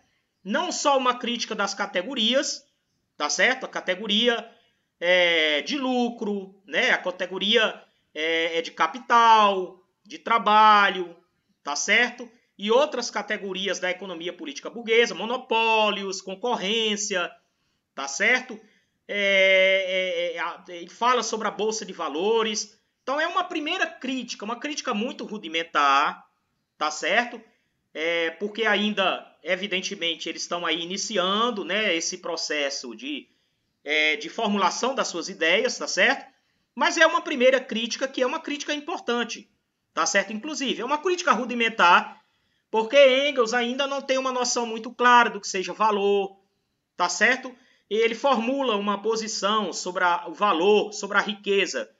Não só uma crítica das categorias, tá certo? A categoria é, de lucro, né? A categoria é, é de capital, de trabalho, tá certo? E outras categorias da economia política burguesa, monopólios, concorrência, tá certo? é, é, é, é, fala sobre a bolsa de valores. Então é uma primeira crítica, uma crítica muito rudimentar, tá certo? É, porque ainda, evidentemente, eles estão aí iniciando né, esse processo de, é, de formulação das suas ideias, tá certo? Mas é uma primeira crítica que é uma crítica importante, tá certo? Inclusive, é uma crítica rudimentar, porque Engels ainda não tem uma noção muito clara do que seja valor, tá certo? ele formula uma posição sobre a, o valor, sobre a riqueza,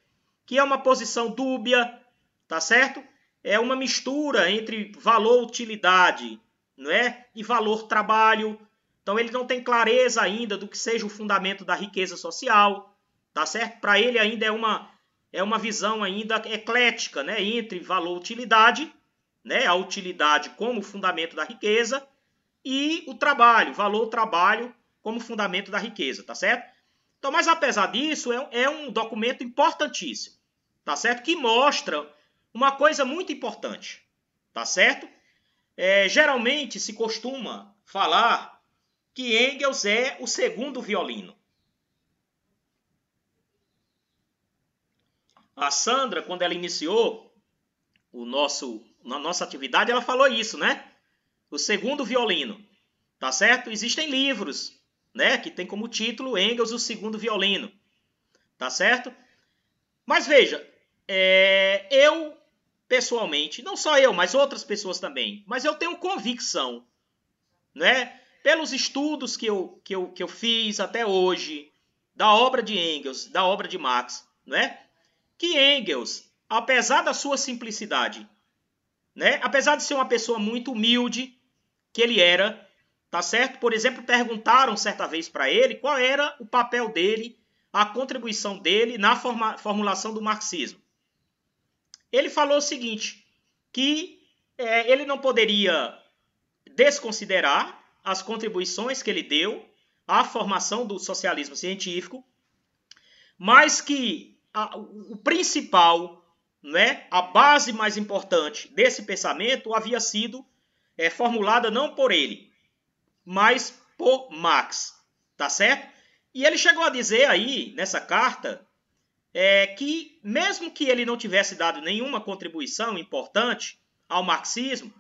que é uma posição dúbia, tá certo? É uma mistura entre valor-utilidade, não é? E valor-trabalho. Então ele não tem clareza ainda do que seja o fundamento da riqueza social, tá certo? Para ele ainda é uma é uma visão ainda eclética, né, entre valor-utilidade, né, a utilidade como fundamento da riqueza e o trabalho, valor-trabalho como fundamento da riqueza, tá certo? Então, mas apesar disso, é, é, um documento importantíssimo, tá certo? Que mostra uma coisa muito importante, tá certo? É, geralmente se costuma falar que Engels é o segundo violino. A Sandra, quando ela iniciou o nosso, na nossa atividade, ela falou isso, né? O segundo violino, tá certo? Existem livros né? Que tem como título Engels, o segundo violino. Tá certo? Mas veja, é, eu pessoalmente, não só eu, mas outras pessoas também, mas eu tenho convicção, né? Pelos estudos que eu, que eu, que eu fiz até hoje, da obra de Engels, da obra de Marx, né? Que Engels, apesar da sua simplicidade, né? Apesar de ser uma pessoa muito humilde, que ele era, Tá certo? Por exemplo, perguntaram certa vez para ele qual era o papel dele, a contribuição dele na forma, formulação do marxismo. Ele falou o seguinte: que é, ele não poderia desconsiderar as contribuições que ele deu à formação do socialismo científico, mas que a, o principal, né, a base mais importante desse pensamento havia sido é, formulada não por ele, mas por Marx, tá certo? E ele chegou a dizer aí, nessa carta, é, que mesmo que ele não tivesse dado nenhuma contribuição importante ao marxismo,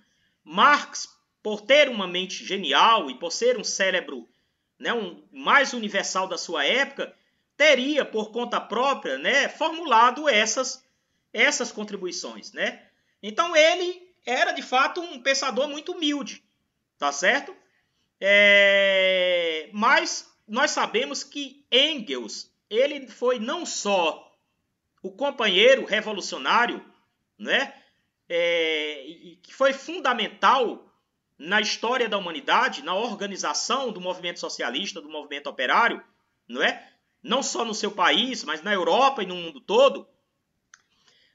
Marx, por ter uma mente genial e por ser um cérebro né, um, mais universal da sua época, teria, por conta própria, né, formulado essas, essas contribuições. Né? Então ele era, de fato, um pensador muito humilde, tá certo? É, mas nós sabemos que Engels ele foi não só o companheiro revolucionário, né, é, que foi fundamental na história da humanidade, na organização do movimento socialista, do movimento operário, não é? Não só no seu país, mas na Europa e no mundo todo.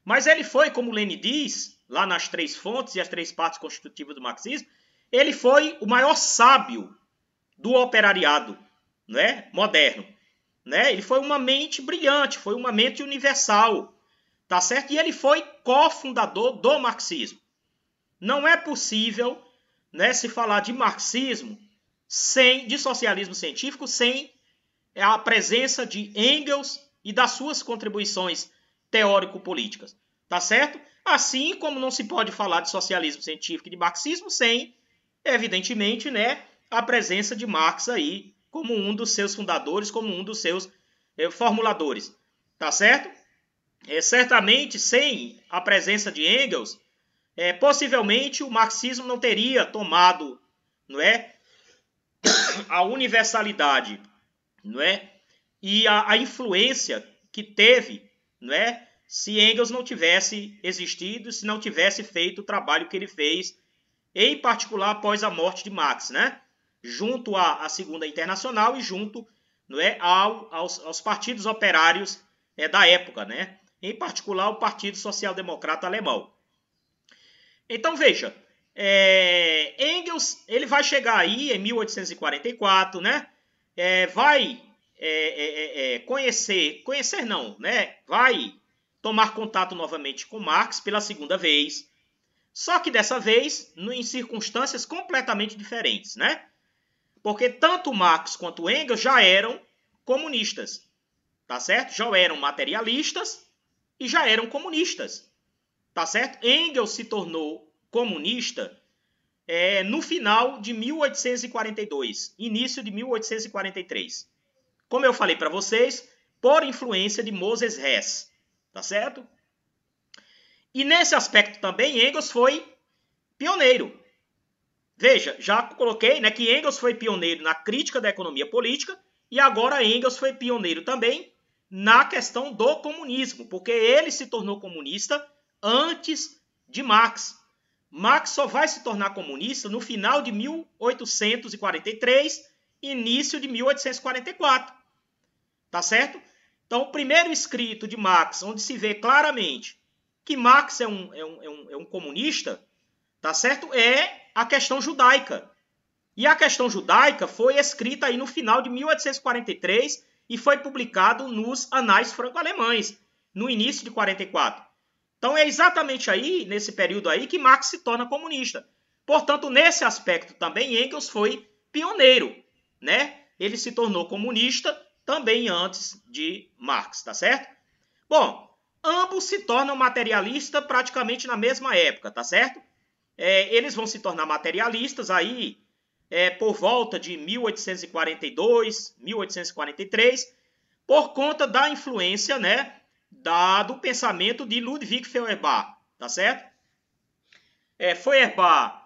Mas ele foi, como Lenin diz, lá nas três fontes e as três partes constitutivas do marxismo, ele foi o maior sábio do operariado né, moderno. Né? Ele foi uma mente brilhante, foi uma mente universal. Tá certo? E ele foi cofundador do marxismo. Não é possível né, se falar de marxismo sem de socialismo científico sem a presença de Engels e das suas contribuições teórico-políticas, tá certo? Assim como não se pode falar de socialismo científico e de marxismo sem evidentemente, né, a presença de Marx aí como um dos seus fundadores, como um dos seus eh, formuladores, tá certo? É, certamente, sem a presença de Engels, é, possivelmente o marxismo não teria tomado, não é, a universalidade, não é, e a, a influência que teve, não é, se Engels não tivesse existido, se não tivesse feito o trabalho que ele fez em particular após a morte de Marx, né? junto à, à Segunda Internacional e junto não é, ao, aos, aos partidos operários é, da época, né? em particular o Partido Social Democrata Alemão. Então veja, é, Engels ele vai chegar aí em 1844, né? É, vai é, é, é, é, conhecer, conhecer não, né? Vai tomar contato novamente com Marx pela segunda vez. Só que dessa vez em circunstâncias completamente diferentes, né? Porque tanto Marx quanto Engels já eram comunistas, tá certo? Já eram materialistas e já eram comunistas, tá certo? Engels se tornou comunista é, no final de 1842, início de 1843. Como eu falei para vocês, por influência de Moses Hess, tá certo? E nesse aspecto também Engels foi pioneiro. Veja, já coloquei né, que Engels foi pioneiro na crítica da economia política e agora Engels foi pioneiro também na questão do comunismo, porque ele se tornou comunista antes de Marx. Marx só vai se tornar comunista no final de 1843, início de 1844. Tá certo? Então, o primeiro escrito de Marx, onde se vê claramente que Marx é um, é um, é um, é um comunista, tá certo? É a questão judaica. E a questão judaica foi escrita aí no final de 1843 e foi publicado nos anais franco-alemães, no início de 44. Então é exatamente aí, nesse período aí, que Marx se torna comunista. Portanto, nesse aspecto também Engels foi pioneiro, né? Ele se tornou comunista também antes de Marx, tá certo? Bom, ambos se tornam materialistas praticamente na mesma época, tá certo? É, eles vão se tornar materialistas aí é, por volta de 1842, 1843, por conta da influência, né, da, do pensamento de Ludwig Feuerbach, tá certo? É, Feuerbach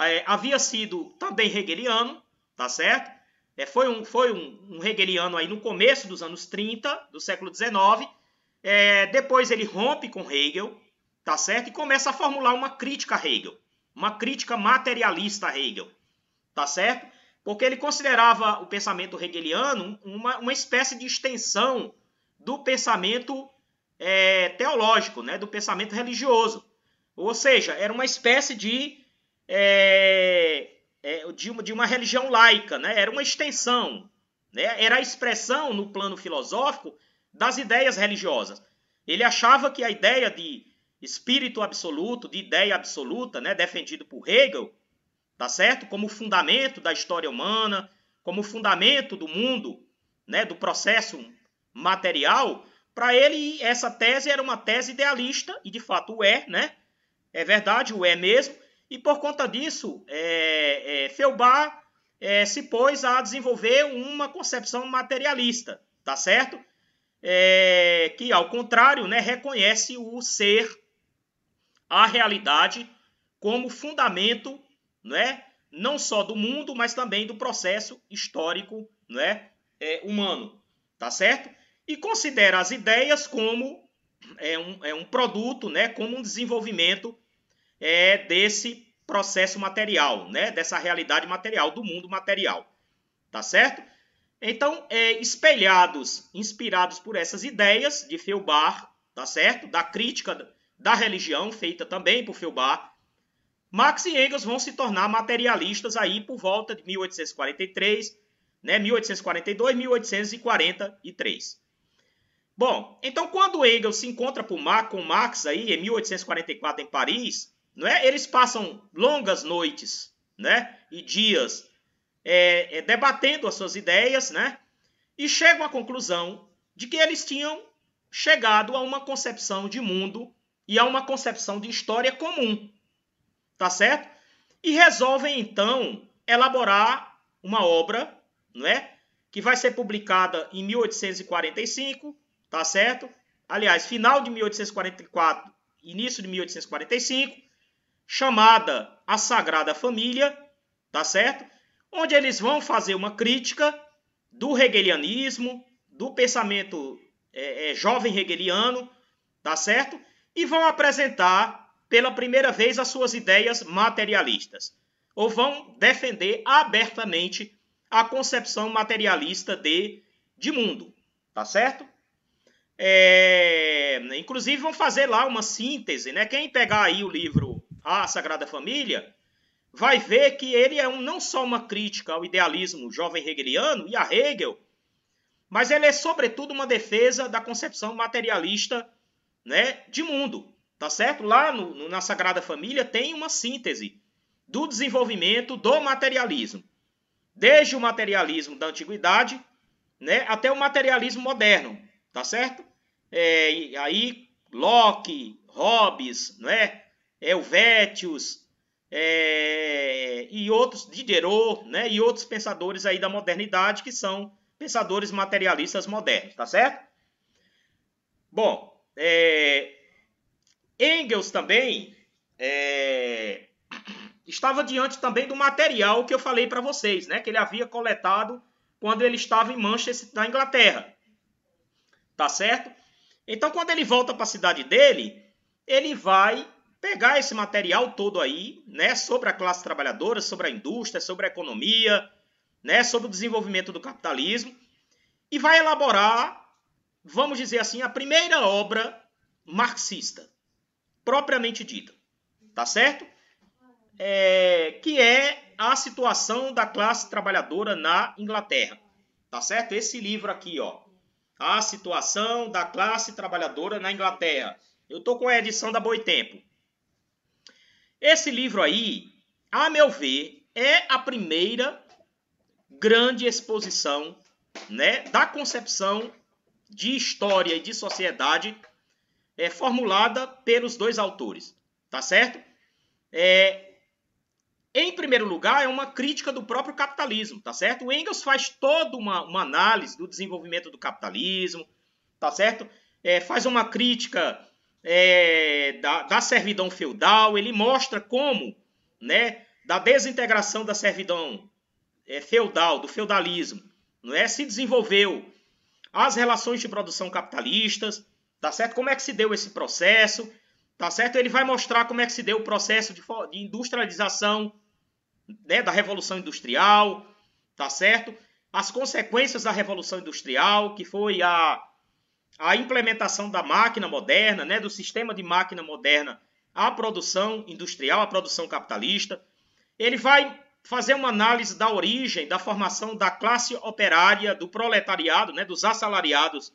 é, havia sido também hegeliano, tá certo? É, foi um, foi um, um hegeliano aí no começo dos anos 30 do século 19 é, depois ele rompe com Hegel, tá certo? E começa a formular uma crítica a Hegel, uma crítica materialista a Hegel, tá certo? Porque ele considerava o pensamento hegeliano uma, uma espécie de extensão do pensamento é, teológico, né? do pensamento religioso. Ou seja, era uma espécie de, é, é de, uma, de uma religião laica, né? era uma extensão, né? era a expressão no plano filosófico das ideias religiosas. Ele achava que a ideia de espírito absoluto, de ideia absoluta, né, defendido por Hegel, tá certo? Como fundamento da história humana, como fundamento do mundo, né, do processo material, para ele essa tese era uma tese idealista e de fato é, né? É verdade, o é mesmo. E por conta disso, é, é é, se pôs a desenvolver uma concepção materialista, tá certo? é, que, ao contrário, né, reconhece o ser, a realidade, como fundamento né, não só do mundo, mas também do processo histórico né, é, humano. Tá certo? E considera as ideias como é um, é um produto, né, como um desenvolvimento é, desse processo material, né, dessa realidade material, do mundo material. Tá certo? Então, é, espelhados, inspirados por essas ideias de Feubar, tá certo? Da crítica da religião, feita também por Feubar, Marx e Engels vão se tornar materialistas aí por volta de 1843, né, 1842, 1843. Bom, então quando Engels se encontra com Marx aí em 1844 em Paris, não é? Eles passam longas noites, né, e dias é, é, debatendo as suas ideias, né? E chegam à conclusão de que eles tinham chegado a uma concepção de mundo e a uma concepção de história comum, tá certo? E resolvem então elaborar uma obra, não é? Que vai ser publicada em 1845, tá certo? Aliás, final de 1844, início de 1845, chamada A Sagrada Família, tá certo? onde eles vão fazer uma crítica do hegelianismo, do pensamento é, é, jovem hegeliano, tá certo? E vão apresentar pela primeira vez as suas ideias materialistas, ou vão defender abertamente a concepção materialista de, de mundo, tá certo? É, inclusive vão fazer lá uma síntese, né? Quem pegar aí o livro A Sagrada Família, vai ver que ele é um, não só uma crítica ao idealismo jovem hegeliano e a Hegel, mas ele é sobretudo uma defesa da concepção materialista né, de mundo, tá certo? Lá no, no, na Sagrada Família tem uma síntese do desenvolvimento do materialismo, desde o materialismo da antiguidade, né, até o materialismo moderno, tá certo? É, aí Locke, Hobbes, né, Helvetius, é, e outros, Diderot, né, e outros pensadores aí da modernidade que são pensadores materialistas modernos, tá certo? Bom, é, Engels também é, estava diante também do material que eu falei para vocês, né, que ele havia coletado quando ele estava em Manchester, na Inglaterra, tá certo? Então, quando ele volta para a cidade dele, ele vai pegar esse material todo aí, né, sobre a classe trabalhadora, sobre a indústria, sobre a economia, né, sobre o desenvolvimento do capitalismo e vai elaborar, vamos dizer assim, a primeira obra marxista, propriamente dita, tá certo? É, que é a situação da classe trabalhadora na Inglaterra, tá certo? Esse livro aqui, ó, a situação da classe trabalhadora na Inglaterra. Eu tô com a edição da Boitempo. Esse livro aí, a meu ver, é a primeira grande exposição né, da concepção de história e de sociedade é, formulada pelos dois autores, tá certo? É, em primeiro lugar, é uma crítica do próprio capitalismo, tá certo? O Engels faz toda uma, uma análise do desenvolvimento do capitalismo, tá certo? É, faz uma crítica é, da, da servidão feudal, ele mostra como, né, da desintegração da servidão é, feudal, do feudalismo, não é, se desenvolveu as relações de produção capitalistas, tá certo? Como é que se deu esse processo, tá certo? Ele vai mostrar como é que se deu o processo de, de industrialização, né, da revolução industrial, tá certo? As consequências da revolução industrial, que foi a a implementação da máquina moderna, né, do sistema de máquina moderna à produção industrial, à produção capitalista. Ele vai fazer uma análise da origem, da formação da classe operária, do proletariado, né, dos assalariados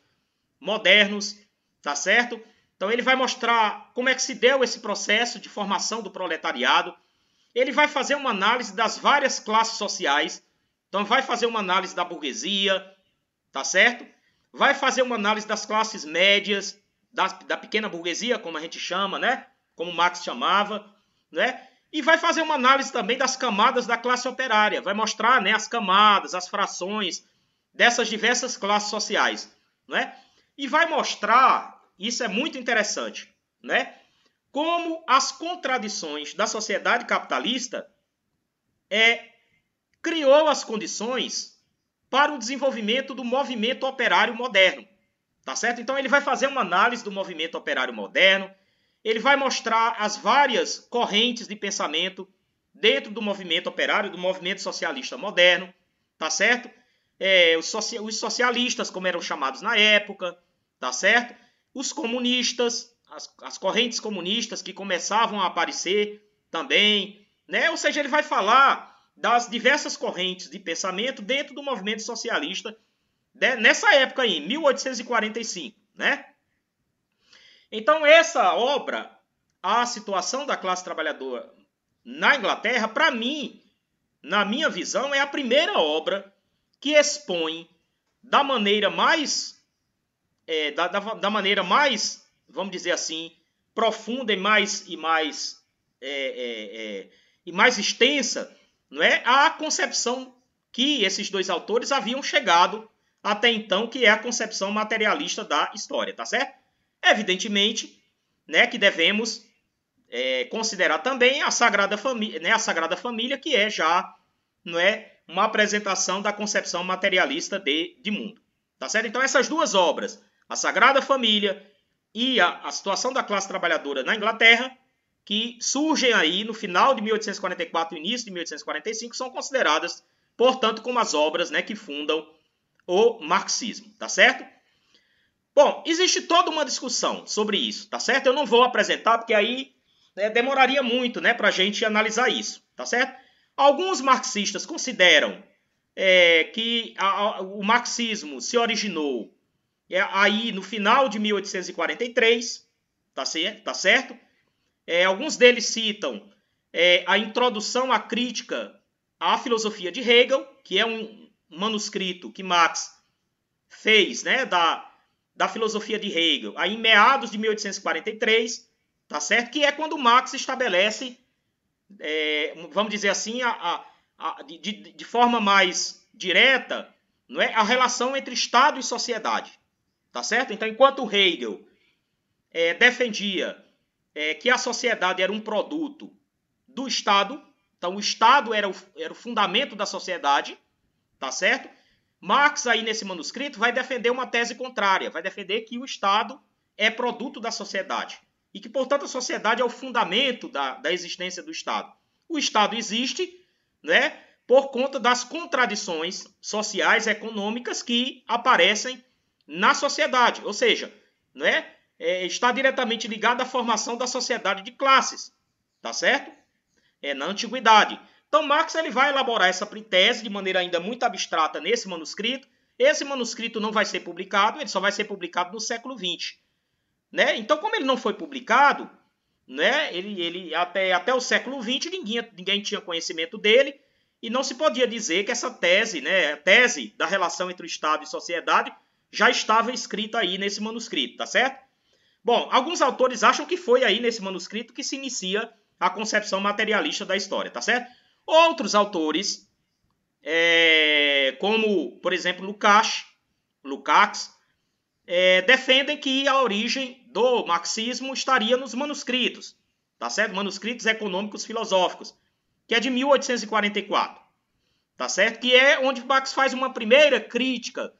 modernos, tá certo? Então ele vai mostrar como é que se deu esse processo de formação do proletariado. Ele vai fazer uma análise das várias classes sociais. Então vai fazer uma análise da burguesia, tá certo? vai fazer uma análise das classes médias, das, da pequena burguesia, como a gente chama, né? Como Marx chamava, né? E vai fazer uma análise também das camadas da classe operária, vai mostrar né, as camadas, as frações dessas diversas classes sociais, né? E vai mostrar, isso é muito interessante, né? Como as contradições da sociedade capitalista é, criou as condições para o desenvolvimento do movimento operário moderno. Tá certo? Então ele vai fazer uma análise do movimento operário moderno, ele vai mostrar as várias correntes de pensamento dentro do movimento operário, do movimento socialista moderno, tá certo? É, os, socialistas, como eram chamados na época, tá certo? Os comunistas, as, as correntes comunistas que começavam a aparecer também, né? Ou seja, ele vai falar das diversas correntes de pensamento dentro do movimento socialista de, né, nessa época aí, 1845, né? Então essa obra, a situação da classe trabalhadora na Inglaterra, para mim, na minha visão, é a primeira obra que expõe da maneira mais é, da, da, da, maneira mais, vamos dizer assim, profunda e mais e mais é, é, é e mais extensa não é a concepção que esses dois autores haviam chegado até então, que é a concepção materialista da história, tá certo? Evidentemente, né, que devemos é, considerar também a Sagrada Família, né, a Sagrada Família, que é já, não é, uma apresentação da concepção materialista de, de mundo, tá certo? Então essas duas obras, a Sagrada Família e a, a situação da classe trabalhadora na Inglaterra, que surgem aí no final de 1844 e início de 1845 são consideradas, portanto, como as obras né, que fundam o marxismo, tá certo? Bom, existe toda uma discussão sobre isso, tá certo? Eu não vou apresentar porque aí né, demoraria muito né, para a gente analisar isso, tá certo? Alguns marxistas consideram é, que a, a, o marxismo se originou é, aí no final de 1843, tá, tá certo? É, alguns deles citam é, a introdução à crítica à filosofia de Hegel, que é um manuscrito que Marx fez né, da, da filosofia de Hegel, aí em meados de 1843, tá certo? Que é quando Marx estabelece, é, vamos dizer assim, a, a, a de, de forma mais direta, não é, a relação entre Estado e sociedade, tá certo? Então, enquanto Hegel é, defendia é, que a sociedade era um produto do Estado, então o Estado era o, era o fundamento da sociedade, tá certo? Marx, aí nesse manuscrito, vai defender uma tese contrária, vai defender que o Estado é produto da sociedade e que, portanto, a sociedade é o fundamento da, da existência do Estado. O Estado existe né, por conta das contradições sociais, econômicas que aparecem na sociedade, ou seja, né, é, está diretamente ligado à formação da sociedade de classes, tá certo? É na antiguidade. Então Marx ele vai elaborar essa tese de maneira ainda muito abstrata nesse manuscrito. Esse manuscrito não vai ser publicado, ele só vai ser publicado no século XX. Né? Então, como ele não foi publicado, né, ele, ele até, até o século XX ninguém, ninguém tinha conhecimento dele e não se podia dizer que essa tese, né, a tese da relação entre o Estado e sociedade, já estava escrita aí nesse manuscrito, tá certo? Bom, alguns autores acham que foi aí nesse manuscrito que se inicia a concepção materialista da história, tá certo? Outros autores, é, como por exemplo Lukács, Lukács é, defendem que a origem do marxismo estaria nos manuscritos, tá certo? Manuscritos econômicos filosóficos, que é de 1844, tá certo? Que é onde Marx faz uma primeira crítica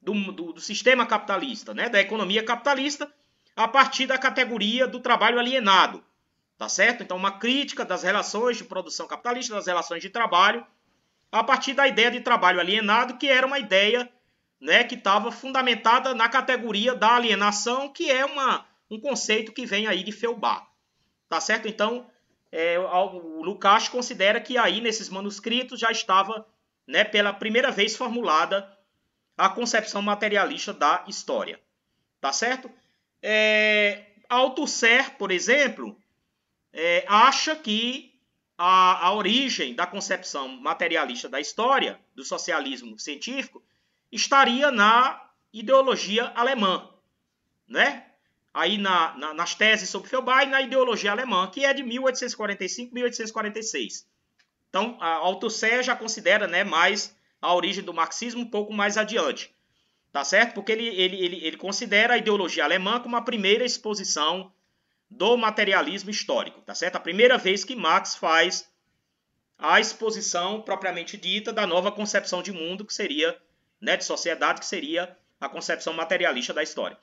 do, do, do sistema capitalista, né? Da economia capitalista a partir da categoria do trabalho alienado. Tá certo? Então, uma crítica das relações de produção capitalista, das relações de trabalho, a partir da ideia de trabalho alienado, que era uma ideia né, que estava fundamentada na categoria da alienação, que é uma, um conceito que vem aí de Feubar. Tá certo? Então, é, o Lukács considera que aí nesses manuscritos já estava, né, pela primeira vez formulada a concepção materialista da história. Tá certo? É, Althusser, por exemplo, é, acha que a, a origem da concepção materialista da história, do socialismo científico, estaria na ideologia alemã, né? Aí na, na, nas teses sobre Feuerbach e na ideologia alemã, que é de 1845-1846. Então, a Althusser já considera né, mais a origem do marxismo um pouco mais adiante. Tá certo? Porque ele, ele, ele, ele considera a ideologia alemã como a primeira exposição do materialismo histórico, tá certo? A primeira vez que Marx faz a exposição propriamente dita da nova concepção de mundo, que seria, né, de sociedade, que seria a concepção materialista da história.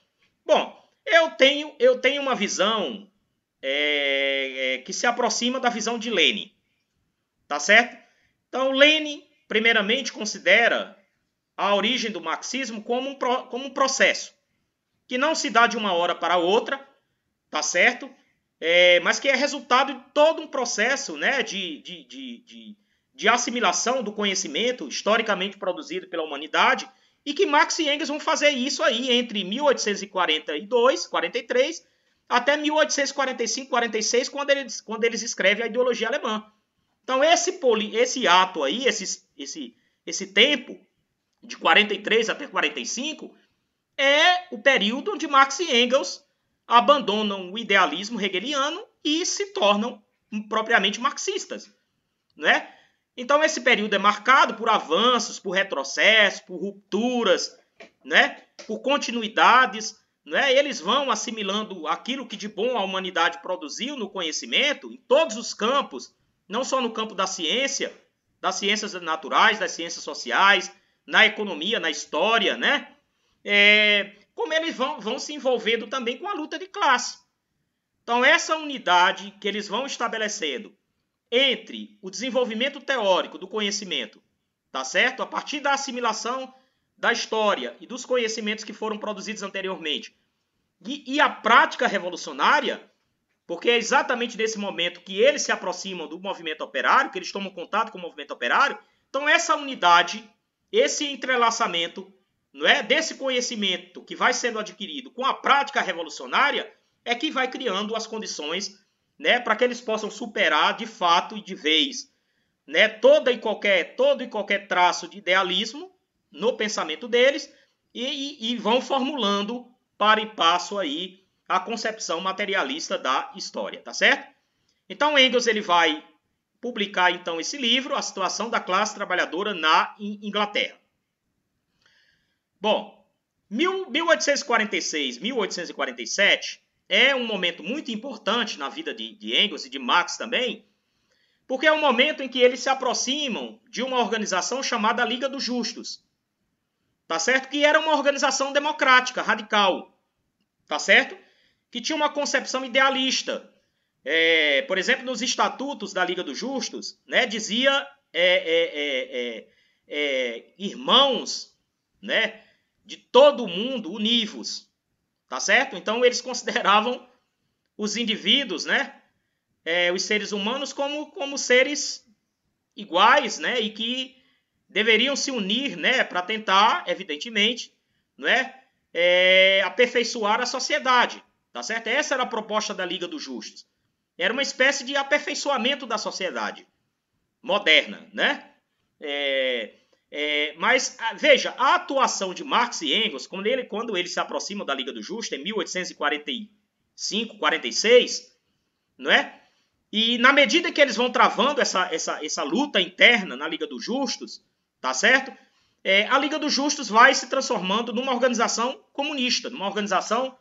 Bom, eu tenho, eu tenho uma visão é, é, que se aproxima da visão de Lenin, tá certo? Então, Lenin, primeiramente, considera a origem do marxismo como um, como um processo que não se dá de uma hora para outra, tá certo? É, mas que é resultado de todo um processo né, de, de, de, de, assimilação do conhecimento historicamente produzido pela humanidade e que Marx e Engels vão fazer isso aí entre 1842, 43 até 1845, 46, quando eles, quando eles escrevem a ideologia alemã. Então esse, poli, esse ato aí, esse, esse, esse tempo de 43 até 45, é o período onde Marx e Engels abandonam o idealismo hegeliano e se tornam propriamente marxistas. Né? Então, esse período é marcado por avanços, por retrocessos, por rupturas, né? por continuidades. Né? Eles vão assimilando aquilo que de bom a humanidade produziu no conhecimento, em todos os campos, não só no campo da ciência, das ciências naturais, das ciências sociais, na economia, na história, né? É, como eles vão, vão se envolvendo também com a luta de classe. Então, essa unidade que eles vão estabelecendo entre o desenvolvimento teórico do conhecimento, tá certo? A partir da assimilação da história e dos conhecimentos que foram produzidos anteriormente, e, e a prática revolucionária, porque é exatamente nesse momento que eles se aproximam do movimento operário, que eles tomam contato com o movimento operário. Então, essa unidade esse entrelaçamento não é desse conhecimento que vai sendo adquirido com a prática revolucionária é que vai criando as condições né, para que eles possam superar de fato e de vez né, toda e qualquer, todo e qualquer traço de idealismo no pensamento deles e, e, e vão formulando para e passo aí a concepção materialista da história, tá certo? Então Engels ele vai publicar então esse livro, A Situação da Classe Trabalhadora na Inglaterra. Bom, 1846, 1847 é um momento muito importante na vida de, de Engels e de Marx também, porque é um momento em que eles se aproximam de uma organização chamada Liga dos Justos. Tá certo? Que era uma organização democrática, radical. Tá certo? Que tinha uma concepção idealista é, por exemplo, nos estatutos da Liga dos Justos, né, dizia é é, é, é, é, irmãos né, de todo mundo univos, tá certo? Então eles consideravam os indivíduos, né, os seres humanos como, como seres iguais, né, e que deveriam se unir, né, para tentar, evidentemente, né, aperfeiçoar a sociedade, tá certo? Essa era a proposta da Liga dos Justos era uma espécie de aperfeiçoamento da sociedade moderna, né? É, é, mas ah, veja, a atuação de Marx e Engels, quando ele, quando eles se aproximam da Liga do Justo, em 1845, 46, não é? E na medida que eles vão travando essa, essa, essa luta interna na Liga dos Justos, tá certo? É, a Liga dos Justos vai se transformando numa organização comunista, numa organização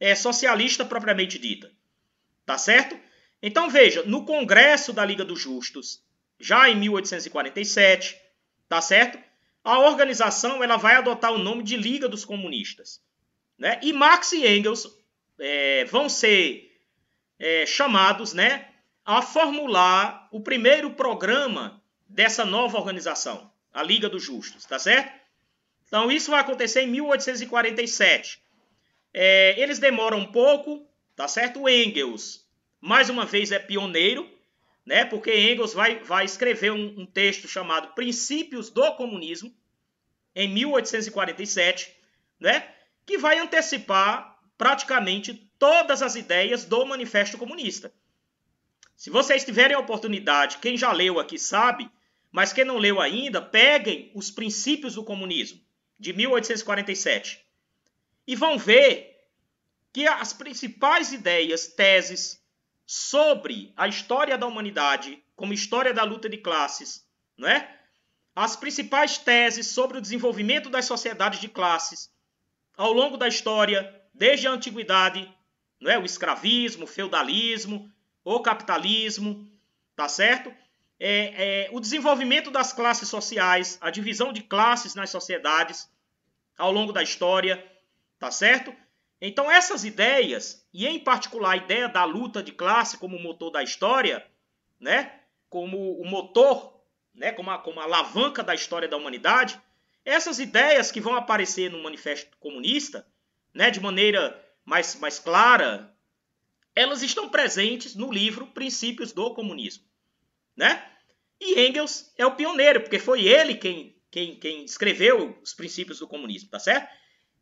é, socialista propriamente dita, tá certo? Então veja, no Congresso da Liga dos Justos, já em 1847, tá certo? A organização ela vai adotar o nome de Liga dos Comunistas, né? E Marx e Engels é, vão ser é, chamados, né, a formular o primeiro programa dessa nova organização, a Liga dos Justos, tá certo? Então isso vai acontecer em 1847. É, eles demoram um pouco, tá certo? O Engels mais uma vez é pioneiro, né? porque Engels vai, vai escrever um, um texto chamado Princípios do Comunismo, em 1847, né? que vai antecipar praticamente todas as ideias do Manifesto Comunista. Se vocês tiverem a oportunidade, quem já leu aqui sabe, mas quem não leu ainda, peguem os princípios do comunismo de 1847 e vão ver que as principais ideias, teses, sobre a história da humanidade, como história da luta de classes, não é? As principais teses sobre o desenvolvimento das sociedades de classes ao longo da história, desde a antiguidade, não é? O escravismo, o feudalismo, o capitalismo, tá certo? É, é, o desenvolvimento das classes sociais, a divisão de classes nas sociedades ao longo da história, tá certo? Então, essas ideias, e em particular a ideia da luta de classe como motor da história, né? como o motor, né? como, a, como a alavanca da história da humanidade, essas ideias que vão aparecer no Manifesto Comunista, né? de maneira mais, mais clara, elas estão presentes no livro Princípios do Comunismo. Né? E Engels é o pioneiro, porque foi ele quem, quem, quem escreveu os princípios do comunismo, tá certo?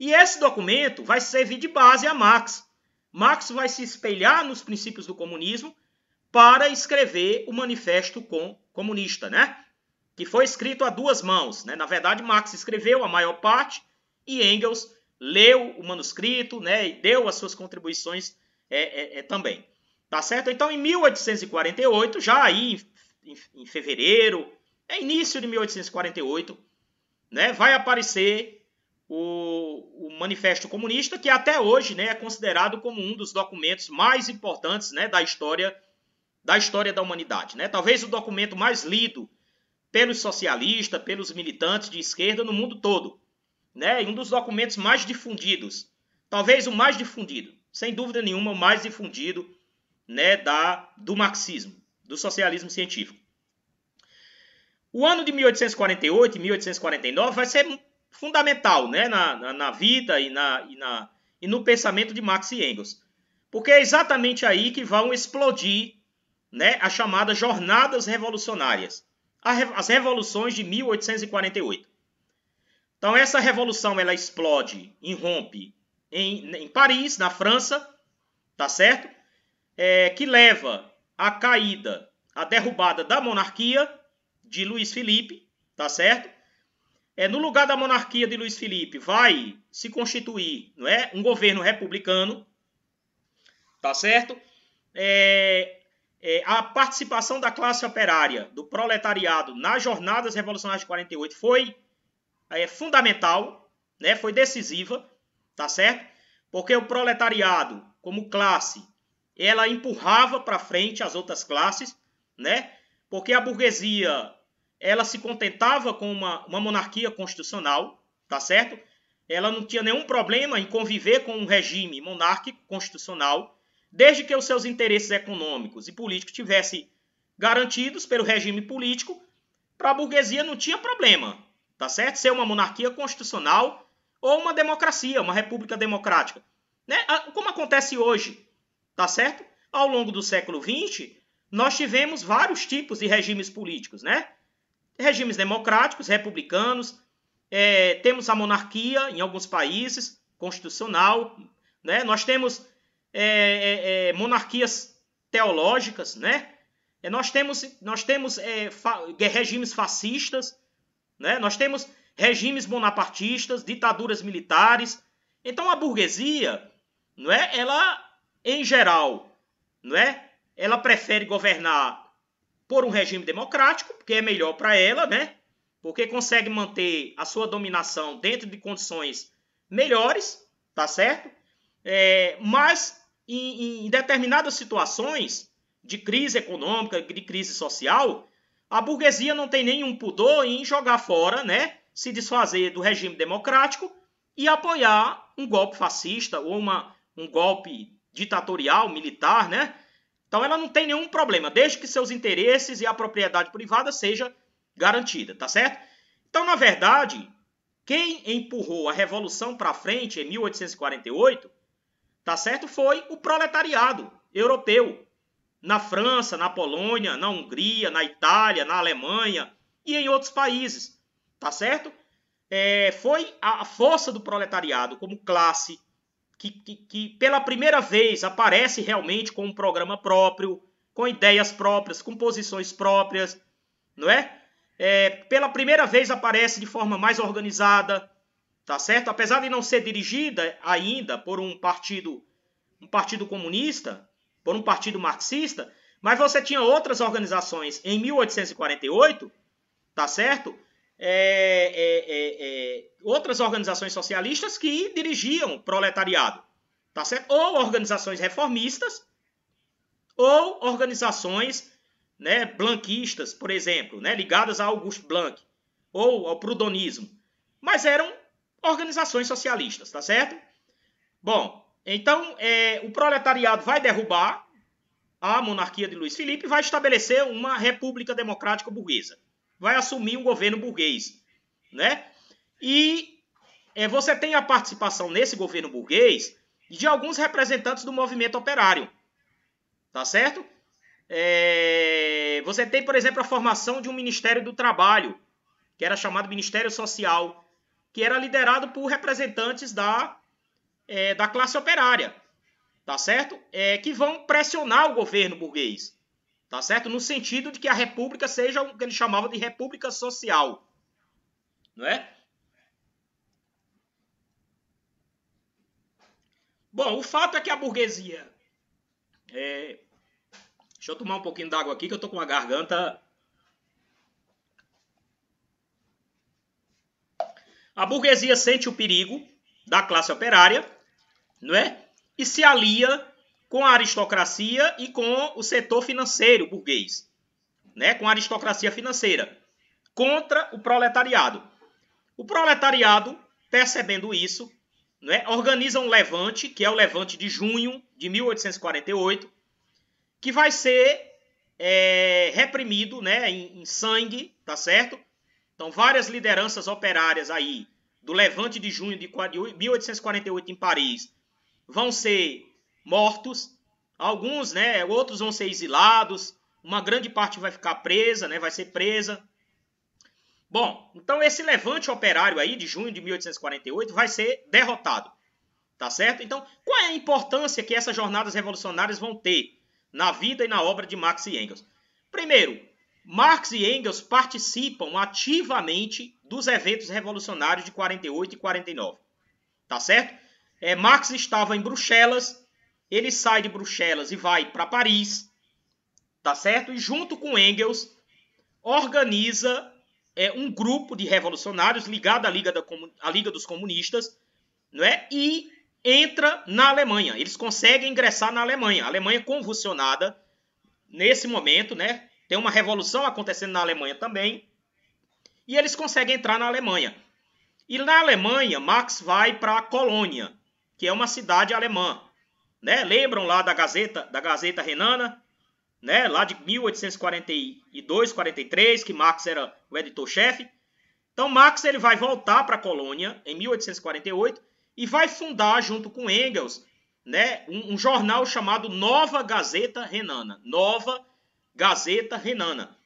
E esse documento vai servir de base a Marx. Marx vai se espelhar nos princípios do comunismo para escrever o Manifesto Comunista, né? que foi escrito a duas mãos. Né? Na verdade, Marx escreveu a maior parte e Engels leu o manuscrito né? e deu as suas contribuições é, é, é, também. Tá certo? Então, em 1848, já aí em, em fevereiro, é início de 1848, né? vai aparecer o, o, Manifesto Comunista, que até hoje né, é considerado como um dos documentos mais importantes né, da história da história da humanidade. Né? Talvez o documento mais lido pelos socialistas, pelos militantes de esquerda no mundo todo. Né? E um dos documentos mais difundidos. Talvez o mais difundido, sem dúvida nenhuma, o mais difundido né, da, do marxismo, do socialismo científico. O ano de 1848 e 1849 vai ser fundamental né, na, na, na vida e, na, e, na, e no pensamento de Marx e Engels. Porque é exatamente aí que vão explodir né, as chamadas jornadas revolucionárias, as revoluções de 1848. Então, essa revolução ela explode, irrompe em, em Paris, na França, tá certo? É, que leva à caída, à derrubada da monarquia de Luiz Felipe, tá certo? é, no lugar da monarquia de Luiz Felipe, vai se constituir não é, um governo republicano, tá certo? É, é, a participação da classe operária, do proletariado nas jornadas revolucionárias de 48 foi é, fundamental, né, foi decisiva, tá certo? Porque o proletariado, como classe, ela empurrava para frente as outras classes, né? Porque a burguesia ela se contentava com uma, uma monarquia constitucional, tá certo? Ela não tinha nenhum problema em conviver com um regime monárquico constitucional, desde que os seus interesses econômicos e políticos tivessem garantidos pelo regime político, para a burguesia não tinha problema, tá certo? Ser uma monarquia constitucional ou uma democracia, uma república democrática, né? Como acontece hoje, tá certo? Ao longo do século XX, nós tivemos vários tipos de regimes políticos, né? regimes democráticos, republicanos, é, temos a monarquia em alguns países, constitucional, né? nós temos é, é, é monarquias teológicas, né? É, nós temos, nós temos é, fa regimes fascistas, né? nós temos regimes bonapartistas, ditaduras militares. Então a burguesia, não é? ela, em geral, não é? ela prefere governar por um regime democrático, que é melhor para ela, né? Porque consegue manter a sua dominação dentro de condições melhores, tá certo? É, mas em, em determinadas situações de crise econômica, de crise social, a burguesia não tem nenhum pudor em jogar fora, né? Se desfazer do regime democrático e apoiar um golpe fascista ou uma, um golpe ditatorial, militar, né? Então ela não tem nenhum problema, desde que seus interesses e a propriedade privada seja garantida, tá certo? Então, na verdade, quem empurrou a revolução para frente em 1848, tá certo? Foi o proletariado europeu. Na França, na Polônia, na Hungria, na Itália, na Alemanha e em outros países, tá certo? É, foi a força do proletariado como classe que, que, que pela primeira vez aparece realmente com um programa próprio, com ideias próprias, com posições próprias, não é? é? Pela primeira vez aparece de forma mais organizada, tá certo? Apesar de não ser dirigida ainda por um partido, um partido comunista, por um partido marxista, mas você tinha outras organizações em 1848, tá certo? É é, é, é, outras organizações socialistas que dirigiam o proletariado, tá certo? Ou organizações reformistas, ou organizações né, blanquistas, por exemplo, né, ligadas a Auguste Blanc ou ao prudonismo, mas eram organizações socialistas, tá certo? Bom, então é, o proletariado vai derrubar a monarquia de Luiz Felipe e vai estabelecer uma república democrática burguesa vai assumir um governo burguês, né? E é, você tem a participação nesse governo burguês de alguns representantes do movimento operário, tá certo? É, você tem, por exemplo, a formação de um Ministério do Trabalho, que era chamado Ministério Social, que era liderado por representantes da, é, da classe operária, tá certo? É, que vão pressionar o governo burguês tá certo? No sentido de que a república seja o que ele chamava de república social, não é? Bom, o fato é que a burguesia, é... deixa eu tomar um pouquinho d'água aqui que eu tô com a garganta. A burguesia sente o perigo da classe operária, não é? E se alia com a aristocracia e com o setor financeiro burguês, né? com a aristocracia financeira, contra o proletariado. O proletariado, percebendo isso, né, organiza um levante, que é o levante de junho de 1848, que vai ser é, reprimido né, em, em sangue, tá certo? Então, várias lideranças operárias aí do levante de junho de 1848 em Paris vão ser mortos, alguns, né, outros vão ser exilados, uma grande parte vai ficar presa, né, vai ser presa. Bom, então esse levante operário aí de junho de 1848 vai ser derrotado, tá certo? Então, qual é a importância que essas jornadas revolucionárias vão ter na vida e na obra de Marx e Engels? Primeiro, Marx e Engels participam ativamente dos eventos revolucionários de 48 e 49, tá certo? É, Marx estava em Bruxelas, ele sai de Bruxelas e vai para Paris, tá certo? E junto com Engels organiza é, um grupo de revolucionários ligado à Liga, da, à Liga dos Comunistas, não é? E entra na Alemanha. Eles conseguem ingressar na Alemanha. A Alemanha convulsionada nesse momento, né? Tem uma revolução acontecendo na Alemanha também. E eles conseguem entrar na Alemanha. E na Alemanha, Marx vai para a Colônia, que é uma cidade alemã, né? Lembram lá da Gazeta, da Gazeta Renana, né? Lá de 1842, 43, que Marx era o editor-chefe. Então Marx ele vai voltar para a colônia em 1848 e vai fundar junto com Engels, né, um, um jornal chamado Nova Gazeta Renana, Nova Gazeta Renana.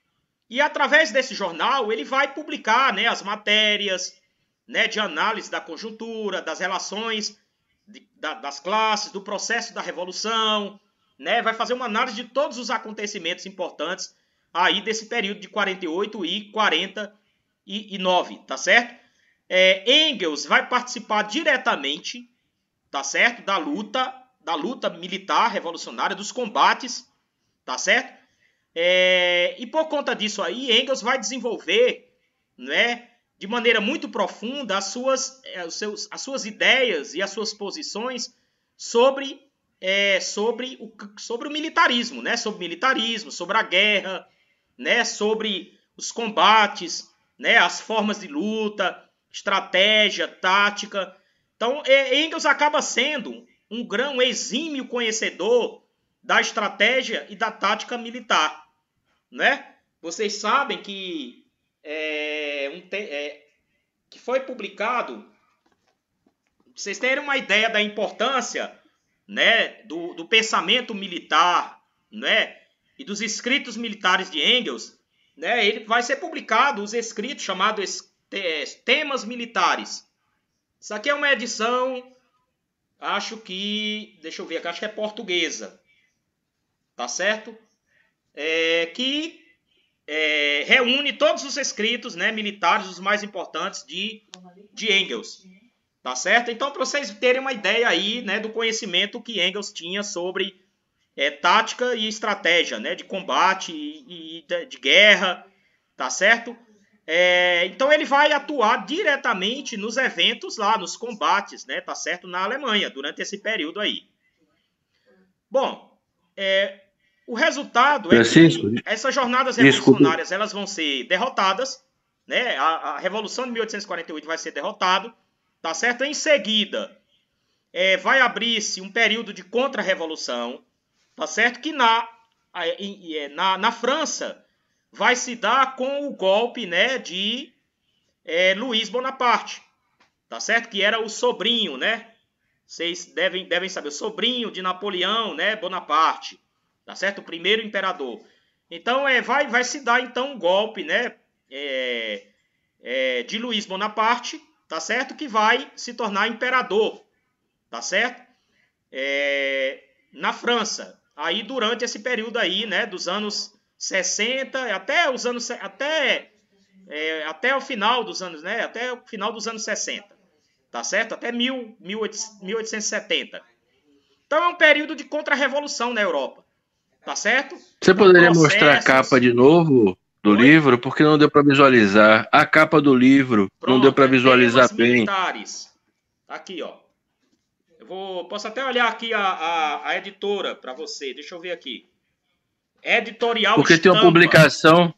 E através desse jornal ele vai publicar né, as matérias né, de análise da conjuntura, das relações da, das classes, do processo da revolução, né? Vai fazer uma análise de todos os acontecimentos importantes aí desse período de 48 e 49, tá certo? É, Engels vai participar diretamente, tá certo, da luta, da luta militar revolucionária, dos combates, tá certo? É, e por conta disso aí, Engels vai desenvolver, né, de maneira muito profunda as suas, as é, seus, as suas ideias e as suas posições sobre, é, sobre, o, sobre o militarismo, né? Sobre militarismo, sobre a guerra, né? Sobre os combates, né? As formas de luta, estratégia, tática. Então, é, Engels acaba sendo um grão um exímio conhecedor da estratégia e da tática militar, né? Vocês sabem que é, um te, é, que foi publicado. vocês terem uma ideia da importância né, do, do pensamento militar né, e dos escritos militares de Engels, né, ele vai ser publicado os escritos chamados é, Temas Militares. Isso aqui é uma edição, acho que, deixa eu ver aqui, acho que é portuguesa, tá certo? É, que é, reúne todos os escritos né, militares, os mais importantes de, de Engels. Tá certo? Então, para vocês terem uma ideia aí né, do conhecimento que Engels tinha sobre é, tática e estratégia né, de combate e, e de, de, guerra, tá certo? É, então, ele vai atuar diretamente nos eventos lá, nos combates, né, tá certo? Na Alemanha, durante esse período aí. Bom, é, o resultado Francisco, é que essas jornadas revolucionárias elas vão ser derrotadas, né? A, a, Revolução de 1848 vai ser derrotada, tá certo? Em seguida, é, vai abrir-se um período de contra-revolução, tá certo? Que na, é, na, na França vai se dar com o golpe, né? De é, Luiz Bonaparte, tá certo? Que era o sobrinho, né? Vocês devem, devem saber, o sobrinho de Napoleão, né? Bonaparte tá certo? O primeiro imperador. Então é, vai, vai se dar então um golpe, né? É, é, de Luiz Bonaparte, tá certo? Que vai se tornar imperador, tá certo? É, na França. Aí durante esse período aí, né? Dos anos 60 até os anos até é, até o final dos anos, né? Até o final dos anos 60, tá certo? Até 1870. Então é um período de contra-revolução na Europa. Tá certo? Você então, poderia mostrar a capa de novo do Oi? livro? Porque não deu para visualizar. A capa do livro Pronto, não deu para é visualizar é bem. Militares. Tá aqui, ó. Eu vou, posso até olhar aqui a, a, a editora para você. Deixa eu ver aqui. Editorial Porque Estampa. tem uma publicação. Editorial.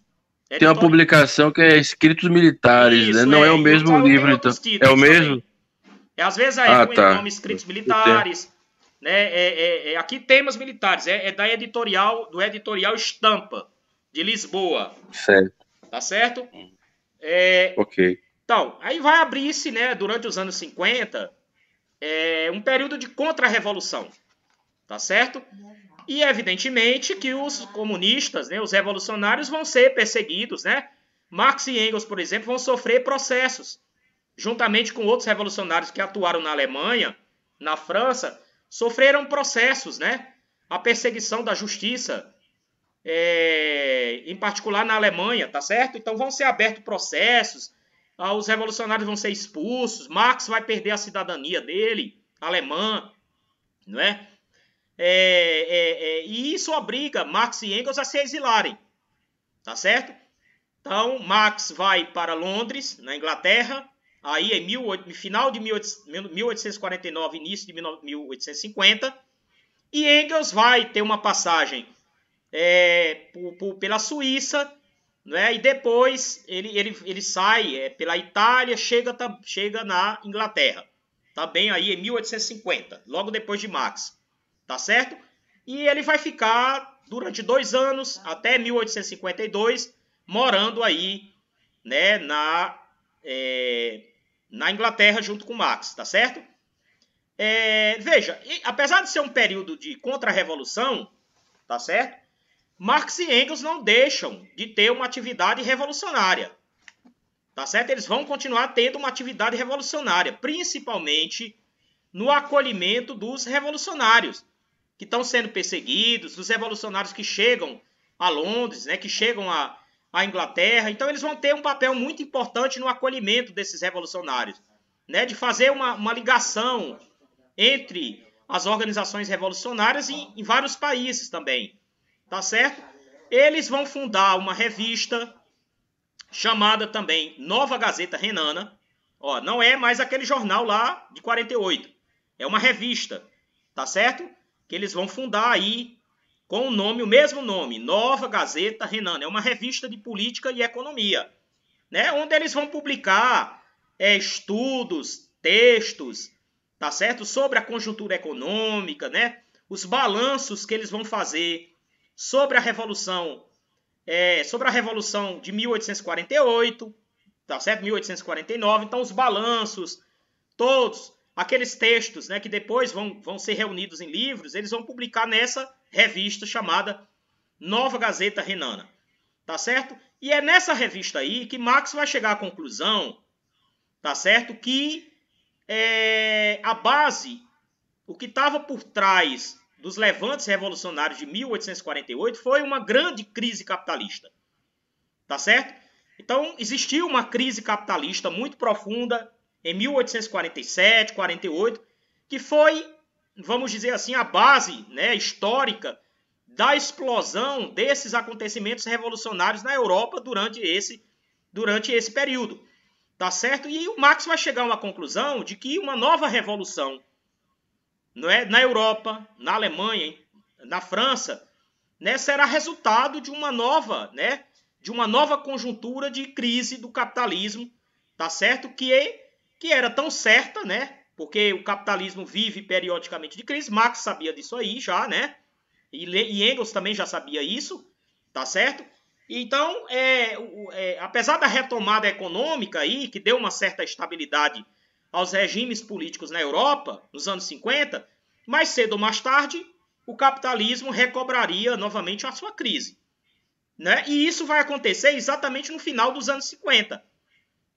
Tem uma publicação que é Escritos Militares, né? Isso, né? Não é, é o mesmo então, livro, então. É o mesmo? Também. Às vezes aí é ah, tá. nome Escritos Militares. Né? É, é, é, aqui temas militares, é, é, da editorial, do editorial Estampa, de Lisboa. Certo. Tá certo? Hum. É, ok. Então, aí vai abrir-se, né, durante os anos 50, um período de contra-revolução. Tá certo? E evidentemente que os comunistas, né, os revolucionários vão ser perseguidos, né? Marx e Engels, por exemplo, vão sofrer processos, juntamente com outros revolucionários que atuaram na Alemanha, na França, sofreram processos, né? A perseguição da justiça, é, em particular na Alemanha, tá certo? Então vão ser abertos processos, ah, os revolucionários vão ser expulsos, Marx vai perder a cidadania dele, alemã, não é? é? É, é, e isso obriga Marx e Engels a se exilarem, tá certo? Então Marx vai para Londres, na Inglaterra, aí é final de 1849, início de 1850. E Engels vai ter uma passagem é, por, por, pela Suíça, né? e depois ele, ele, ele sai é, pela Itália, chega, tá, chega na Inglaterra. Tá bem aí em 1850, logo depois de Marx. Tá certo? E ele vai ficar durante dois anos, até 1852, morando aí né, na, é, na Inglaterra junto com Marx, tá certo? É, veja, e, apesar de ser um período de contra-revolução, tá certo? Marx e Engels não deixam de ter uma atividade revolucionária, tá certo? Eles vão continuar tendo uma atividade revolucionária, principalmente no acolhimento dos revolucionários que estão sendo perseguidos, dos revolucionários que chegam a Londres, né? Que chegam a a Inglaterra. Então eles vão ter um papel muito importante no acolhimento desses revolucionários, né? de fazer uma, uma ligação entre as organizações revolucionárias em, em vários países também, tá certo? Eles vão fundar uma revista chamada também Nova Gazeta Renana. Ó, não é mais aquele jornal lá de 48, é uma revista, tá certo? Que eles vão fundar aí com o nome, o mesmo nome, Nova Gazeta Renan É uma revista de política e economia, né? Onde eles vão publicar é, estudos, textos, tá certo? Sobre a conjuntura econômica, né? Os balanços que eles vão fazer sobre a revolução, é, sobre a revolução de 1848, tá certo? 1849. Então os balanços, todos aqueles textos, né? Que depois vão, vão ser reunidos em livros, eles vão publicar nessa revista chamada Nova Gazeta Renana, tá certo? E é nessa revista aí que Marx vai chegar à conclusão, tá certo? Que é, a base, o que estava por trás dos levantes revolucionários de 1848 foi uma grande crise capitalista, tá certo? Então, existiu uma crise capitalista muito profunda em 1847, 48, que foi vamos dizer assim, a base né, histórica da explosão desses acontecimentos revolucionários na Europa durante esse, durante esse período. Tá certo? E o Marx vai chegar a uma conclusão de que uma nova revolução não é, na Europa, na Alemanha, na França, né, será resultado de uma nova, né, de uma nova conjuntura de crise do capitalismo, tá certo? Que é, que era tão certa, né, porque o capitalismo vive periodicamente de crise. Marx sabia disso aí já, né? E, e Engels também já sabia isso, tá certo? Então, é, é, apesar da retomada econômica aí, que deu uma certa estabilidade aos regimes políticos na Europa, nos anos 50, mais cedo ou mais tarde, o capitalismo recobraria novamente a sua crise. Né? E isso vai acontecer exatamente no final dos anos 50,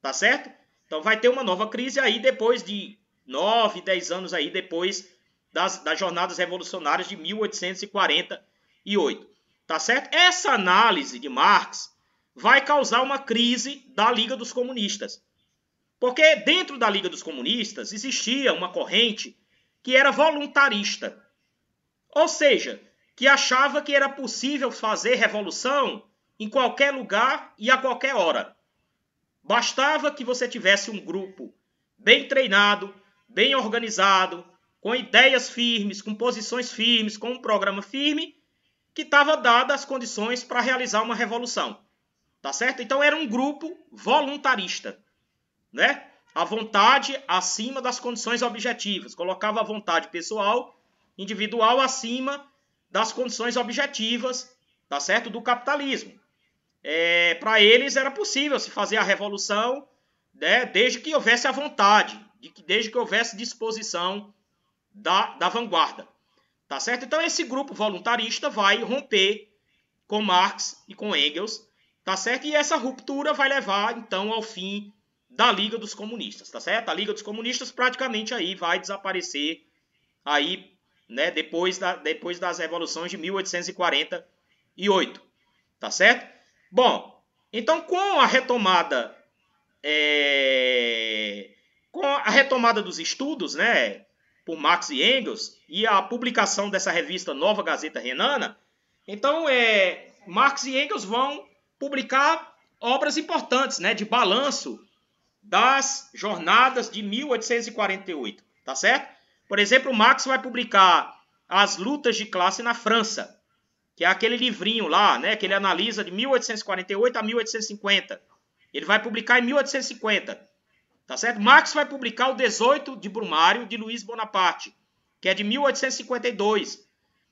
tá certo? Então vai ter uma nova crise aí depois de nove, dez anos aí depois das, das jornadas revolucionárias de 1848. Tá certo? Essa análise de Marx vai causar uma crise da Liga dos Comunistas. Porque dentro da Liga dos Comunistas existia uma corrente que era voluntarista. Ou seja, que achava que era possível fazer revolução em qualquer lugar e a qualquer hora. Bastava que você tivesse um grupo bem treinado, bem organizado, com ideias firmes, com posições firmes, com um programa firme, que estava dada as condições para realizar uma revolução. Tá certo? Então era um grupo voluntarista, né? A vontade acima das condições objetivas, colocava a vontade pessoal, individual acima das condições objetivas, tá certo? Do capitalismo. É, para eles era possível se fazer a revolução, né? Desde que houvesse a vontade, de que desde que houvesse disposição da, da vanguarda. Tá certo? Então esse grupo voluntarista vai romper com Marx e com Engels, tá certo? E essa ruptura vai levar então ao fim da Liga dos Comunistas, tá certo? A Liga dos Comunistas praticamente aí vai desaparecer aí, né, depois, da, depois das revoluções de 1848, tá certo? Bom, então com a retomada é, com a retomada dos estudos, né, por Marx e Engels, e a publicação dessa revista Nova Gazeta Renana, então é, Marx e Engels vão publicar obras importantes, né, de balanço das jornadas de 1848, tá certo? Por exemplo, Marx vai publicar As Lutas de Classe na França, que é aquele livrinho lá, né, que ele analisa de 1848 a 1850. Ele vai publicar em 1850. Tá certo? Marx vai publicar o 18 de Brumário de Luiz Bonaparte, que é de 1852,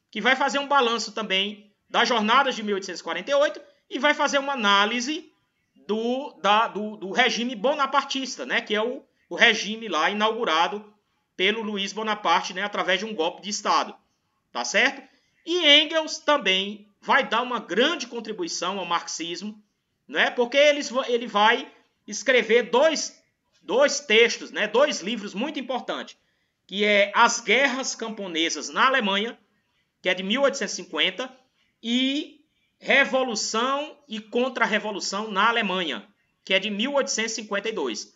que vai fazer um balanço também das jornadas de 1848 e vai fazer uma análise do, da, do, do regime bonapartista, né? que é o, o regime lá inaugurado pelo Luiz Bonaparte né? através de um golpe de Estado. Tá certo? E Engels também vai dar uma grande contribuição ao marxismo, né? porque eles, ele vai escrever dois dois textos, né, dois livros muito importantes, que é As Guerras Camponesas na Alemanha, que é de 1850, e Revolução e Contra-Revolução na Alemanha, que é de 1852.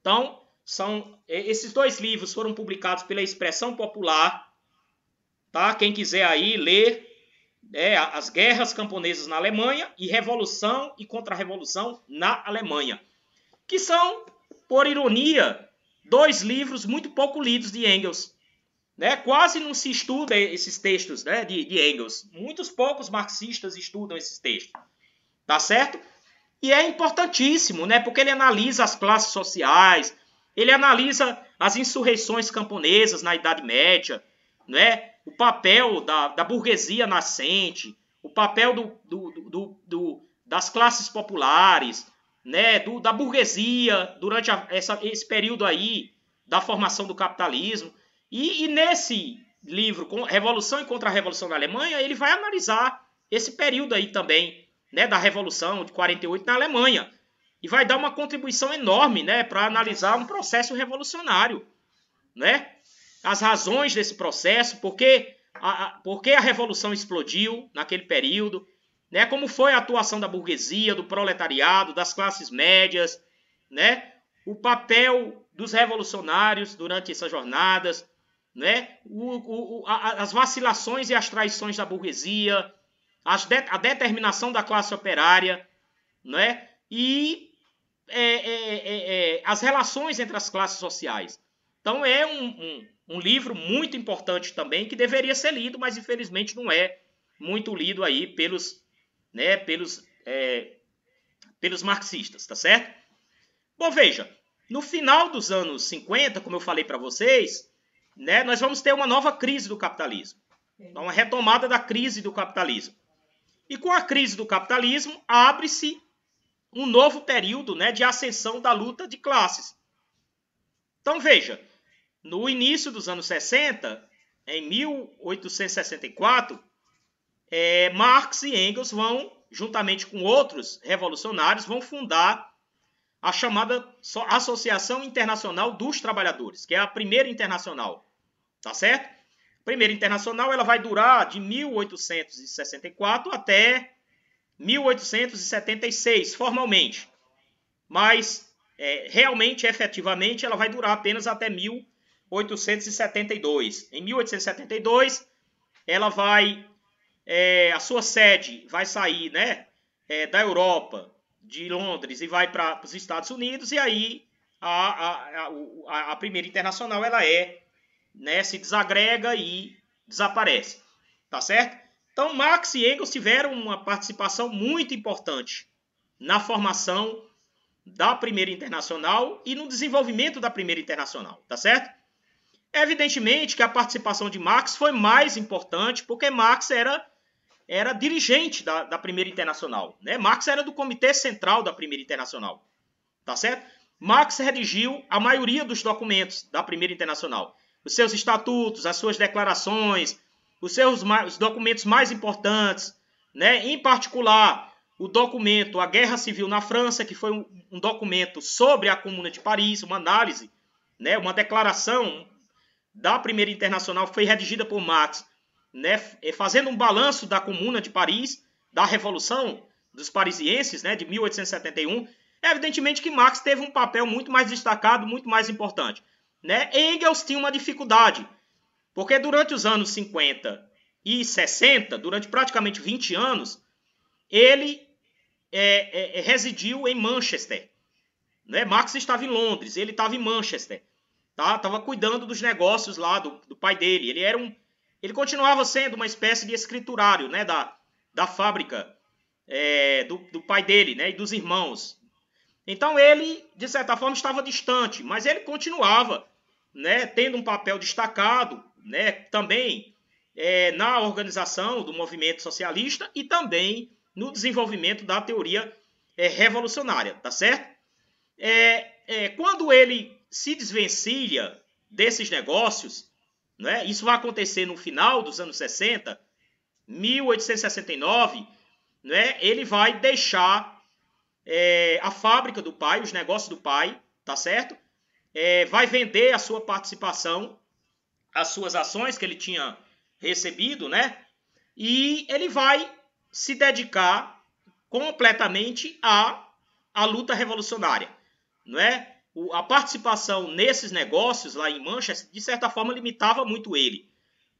Então, são é, esses dois livros foram publicados pela Expressão Popular, tá? Quem quiser aí ler é, as guerras camponesas na Alemanha e revolução e contra-revolução na Alemanha, que são por ironia, dois livros muito pouco lidos de Engels. Né? Quase não se estuda esses textos né, de, de Engels. Muitos poucos marxistas estudam esses textos. Tá certo? E é importantíssimo, né? Porque ele analisa as classes sociais, ele analisa as insurreições camponesas na Idade Média, né? O papel da, da burguesia nascente, o papel do, do, do, do das classes populares, né, do, da burguesia durante a, essa, esse período aí da formação do capitalismo. E, e nesse livro, Revolução e Contra-Revolução na Alemanha, ele vai analisar esse período aí também, né, da Revolução de 48 na Alemanha. E vai dar uma contribuição enorme, né, para analisar um processo revolucionário, né? As razões desse processo, porque a, a, porque a revolução explodiu naquele período, né? Como foi a atuação da burguesia, do proletariado, das classes médias, né? O papel dos revolucionários durante essas jornadas, né? O, o, a, as vacilações e as traições da burguesia, de, a determinação da classe operária, né? E é, é, é, é, as relações entre as classes sociais. Então é um, um, um livro muito importante também que deveria ser lido, mas infelizmente não é muito lido aí pelos né, pelos, é, pelos marxistas, tá certo? Bom, veja, no final dos anos 50, como eu falei para vocês, né, nós vamos ter uma nova crise do capitalismo, é. uma retomada da crise do capitalismo. E com a crise do capitalismo, abre-se um novo período né, de ascensão da luta de classes. Então, veja, no início dos anos 60, em 1864, é, Marx e Engels vão, juntamente com outros revolucionários, vão fundar a chamada Associação Internacional dos Trabalhadores, que é a primeira internacional, tá certo? A primeira internacional ela vai durar de 1864 até 1876, formalmente. Mas é, realmente, efetivamente, ela vai durar apenas até 1872. Em 1872, ela vai é, a sua sede vai sair né, é, da Europa, de Londres, e vai para os Estados Unidos, e aí a, a, a, a, primeira internacional ela é, né, se desagrega e desaparece. Tá certo? Então Marx e Engels tiveram uma participação muito importante na formação da primeira internacional e no desenvolvimento da primeira internacional, tá certo? Evidentemente que a participação de Marx foi mais importante porque Marx era era dirigente da, da Primeira Internacional. Né? Marx era do Comitê Central da Primeira Internacional. Tá certo? Marx redigiu a maioria dos documentos da Primeira Internacional. Os seus estatutos, as suas declarações, os seus os documentos mais importantes, né? em particular o documento A Guerra Civil na França, que foi um, um documento sobre a Comuna de Paris, uma análise, né? uma declaração da Primeira Internacional foi redigida por Marx né, é, fazendo um balanço da Comuna de Paris, da Revolução dos Parisienses, né, de 1871, é evidentemente que Marx teve um papel muito mais destacado, muito mais importante. Né? Engels tinha uma dificuldade, porque durante os anos 50 e 60, durante praticamente 20 anos, ele é, é, é, residiu em Manchester. Né? Marx estava em Londres, ele estava em Manchester. Estava tá? cuidando dos negócios lá do, do pai dele. Ele era um, ele continuava sendo uma espécie de escriturário né, da, da fábrica é, do, do pai dele né, e dos irmãos. Então ele, de certa forma, estava distante, mas ele continuava né, tendo um papel destacado né, também é, na organização do movimento socialista e também no desenvolvimento da teoria é, revolucionária, tá certo? É, é quando ele se desvencilha desses negócios, né? Isso vai acontecer no final dos anos 60, 1869, né? ele vai deixar é, a fábrica do pai, os negócios do pai, tá certo? É, vai vender a sua participação, as suas ações que ele tinha recebido, né? E ele vai se dedicar completamente à, à luta revolucionária, não é? o, a participação nesses negócios lá em Manchester, de certa forma, limitava muito ele.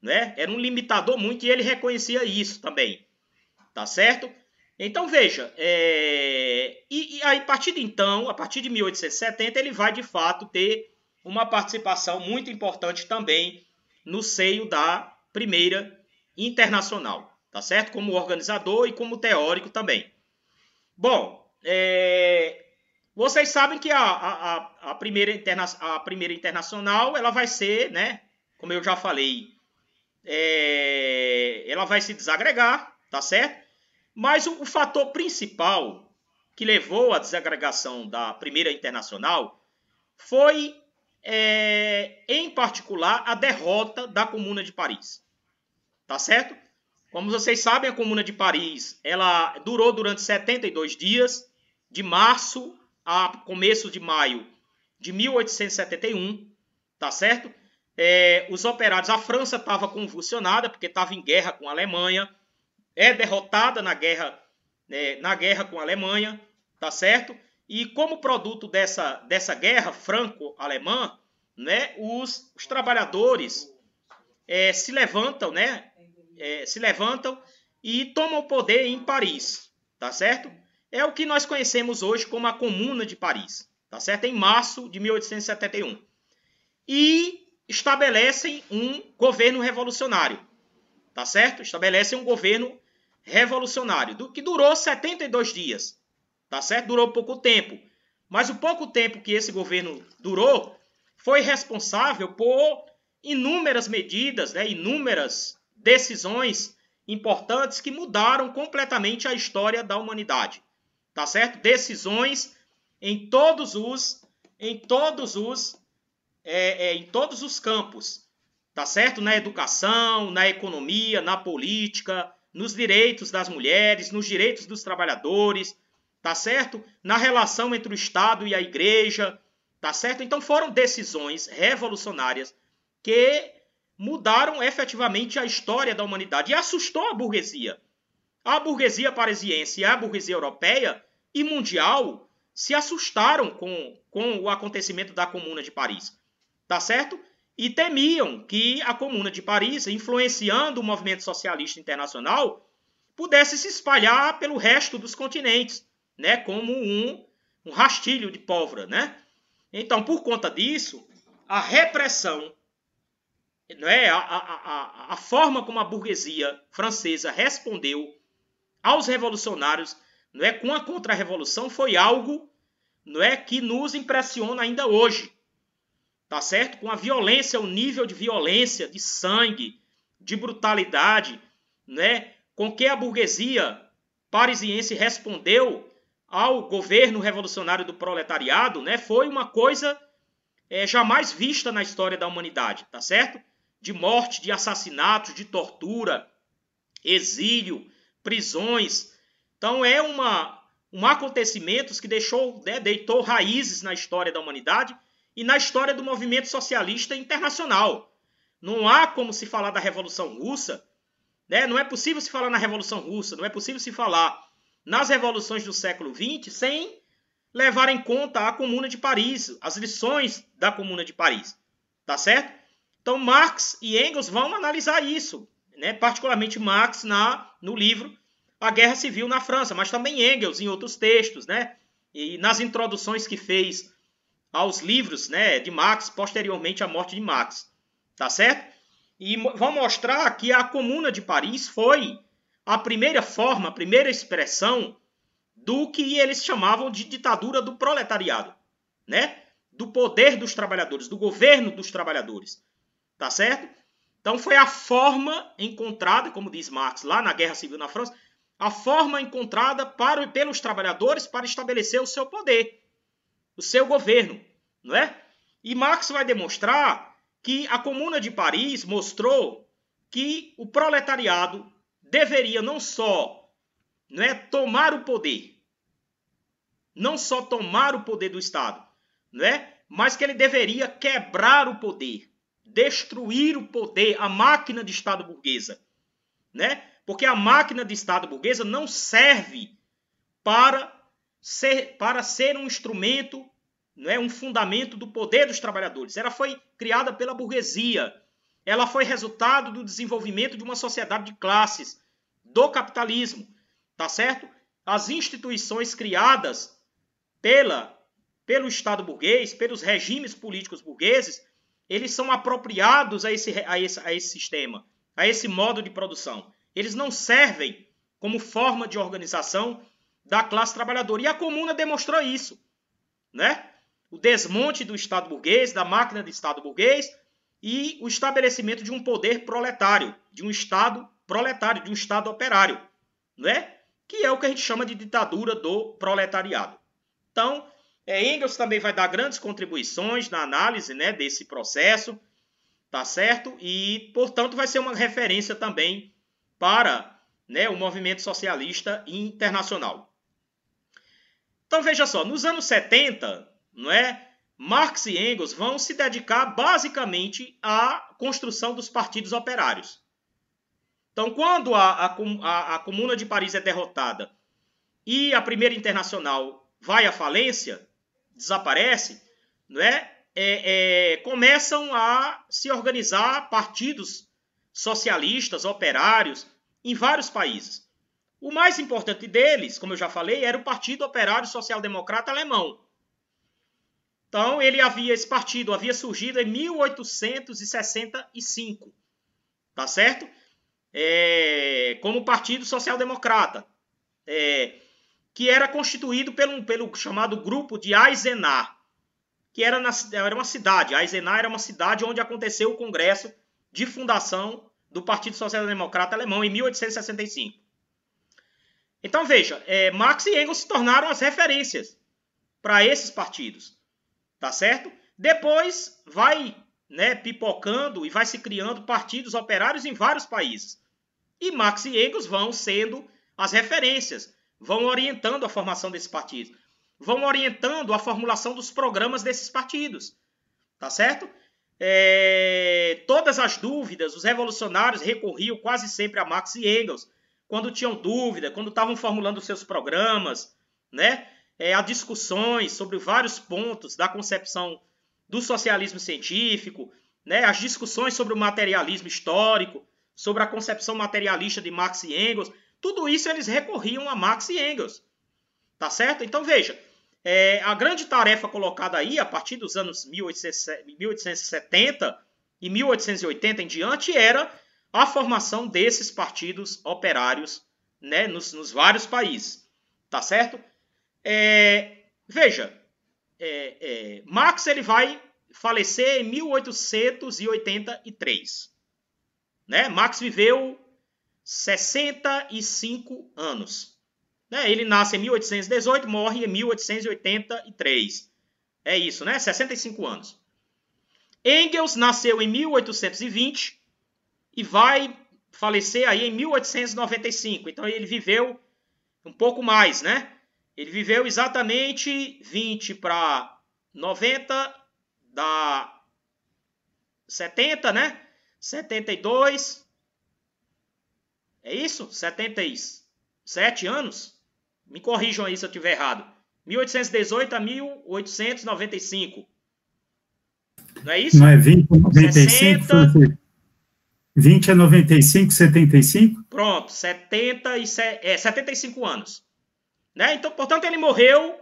Né? Era um limitador muito e ele reconhecia isso também. Tá certo? Então veja, é... e, e aí, a partir de então, a partir de 1870, ele vai de fato ter uma participação muito importante também no seio da primeira internacional, tá certo? Como organizador e como teórico também. Bom, é... Vocês sabem que a, a, a, primeira, interna, a primeira internacional ela vai ser, né? Como eu já falei, é, ela vai se desagregar, tá certo? Mas o, o fator principal que levou à desagregação da primeira internacional foi, é, em particular, a derrota da Comuna de Paris, tá certo? Como vocês sabem, a Comuna de Paris ela durou durante 72 dias, de março a começo de maio de 1871, tá certo? É, os operários, a França estava convulsionada porque estava em guerra com a Alemanha, é derrotada na guerra, né, na guerra com a Alemanha, tá certo? E como produto dessa, dessa guerra franco-alemã, né, os, os trabalhadores é, se levantam, né, é, se levantam e tomam o poder em Paris, tá certo? É o que nós conhecemos hoje como a Comuna de Paris, tá certo? Em março de 1871. E estabelecem um governo revolucionário, tá certo? Estabelecem um governo revolucionário, do que durou 72 dias, tá certo? Durou pouco tempo. Mas o pouco tempo que esse governo durou foi responsável por inúmeras medidas, né, inúmeras decisões importantes que mudaram completamente a história da humanidade tá certo? Decisões em todos os, em todos os, é, é, em todos os campos, tá certo? Na educação, na economia, na política, nos direitos das mulheres, nos direitos dos trabalhadores, tá certo? Na relação entre o Estado e a Igreja, tá certo? Então foram decisões revolucionárias que mudaram efetivamente a história da humanidade e assustou a burguesia. A burguesia parisiense e a burguesia europeia e mundial se assustaram com, com o acontecimento da Comuna de Paris, tá certo? E temiam que a Comuna de Paris, influenciando o movimento socialista internacional, pudesse se espalhar pelo resto dos continentes, né? Como um, um rastilho de pólvora, né? Então, por conta disso, a repressão, né, a, a, a, a forma como a burguesia francesa respondeu aos revolucionários não é com a contra-revolução foi algo não é que nos impressiona ainda hoje. Tá certo? Com a violência, o nível de violência, de sangue, de brutalidade, né? Com que a burguesia parisiense respondeu ao governo revolucionário do proletariado, né? Foi uma coisa é, jamais vista na história da humanidade, tá certo? De morte, de assassinatos, de tortura, exílio, prisões, então é uma um acontecimento que deixou, né, deitou raízes na história da humanidade e na história do movimento socialista internacional. Não há como se falar da Revolução Russa, né? não é possível se falar na Revolução Russa, não é possível se falar nas revoluções do século XX sem levar em conta a Comuna de Paris, as lições da Comuna de Paris, tá certo? Então Marx e Engels vão analisar isso, né? particularmente Marx na, no livro a guerra civil na França, mas também Engels em outros textos, né? E nas introduções que fez aos livros, né, de Marx posteriormente à morte de Marx, tá certo? E vão mostrar que a Comuna de Paris foi a primeira forma, a primeira expressão do que eles chamavam de ditadura do proletariado, né? Do poder dos trabalhadores, do governo dos trabalhadores, tá certo? Então foi a forma encontrada, como diz Marx lá na Guerra Civil na França, a forma encontrada para, pelos trabalhadores para estabelecer o seu poder, o seu governo, não é? E Marx vai demonstrar que a Comuna de Paris mostrou que o proletariado deveria não só não é, tomar o poder, não só tomar o poder do Estado, não é, mas que ele deveria quebrar o poder, destruir o poder, a máquina de Estado burguesa, né? Porque a máquina de Estado burguesa não serve para ser, para ser um instrumento, não é um fundamento do poder dos trabalhadores. Ela foi criada pela burguesia. Ela foi resultado do desenvolvimento de uma sociedade de classes, do capitalismo, tá certo? As instituições criadas pela pelo Estado burguês, pelos regimes políticos burgueses, eles são apropriados a esse, a esse, a esse sistema, a esse modo de produção. Eles não servem como forma de organização da classe trabalhadora. E a comuna demonstrou isso, né? O desmonte do Estado burguês, da máquina do Estado burguês e o estabelecimento de um poder proletário, de um Estado proletário, de um Estado operário, né? Que é o que a gente chama de ditadura do proletariado. Então, é, Engels também vai dar grandes contribuições na análise né, desse processo, tá certo? E, portanto, vai ser uma referência também para né, o movimento socialista internacional. Então veja só, nos anos 70, não é, Marx e Engels vão se dedicar basicamente à construção dos partidos operários. Então, quando a, a, a, a Comuna de Paris é derrotada e a Primeira Internacional vai à falência, desaparece, não é? É, é, começam a se organizar partidos socialistas, operários, em vários países. O mais importante deles, como eu já falei, era o Partido Operário Social Democrata Alemão. Então, ele havia esse partido havia surgido em 1865, tá certo? É, como Partido Social Democrata, é, que era constituído pelo, pelo chamado grupo de Eisenach, que era, na, era uma cidade. Eisenach era uma cidade onde aconteceu o Congresso de fundação do Partido Social Democrata Alemão em 1865. Então veja, é, Marx e Engels se tornaram as referências para esses partidos, tá certo? Depois vai né, pipocando e vai se criando partidos operários em vários países. E Marx e Engels vão sendo as referências, vão orientando a formação desses partidos, vão orientando a formulação dos programas desses partidos, tá certo? É, todas as dúvidas, os revolucionários recorriam quase sempre a Marx e Engels, quando tinham dúvida, quando estavam formulando seus programas, né? É, discussões sobre vários pontos da concepção do socialismo científico, né? As discussões sobre o materialismo histórico, sobre a concepção materialista de Marx e Engels, tudo isso eles recorriam a Marx e Engels, tá certo? Então veja, é, a grande tarefa colocada aí, a partir dos anos 1870 e 1880 em diante, era a formação desses partidos operários né, nos, nos vários países. Tá certo? É, veja, é, é Marx ele vai falecer em 1883. Né? Marx viveu 65 anos. Né? Ele nasce em 1818, morre em 1883. É isso, né? 65 anos. Engels nasceu em 1820 e vai falecer aí em 1895. Então ele viveu um pouco mais, né? Ele viveu exatamente 20 para 90 da 70, né? 72. É isso? 77 anos? Me corrijam aí se eu estiver errado. 1818 a 1895. Não é isso? Não é 20 a 95? 20 a 95, 75? Pronto, 70 e se, é, 75 anos. Né? Então, portanto, ele morreu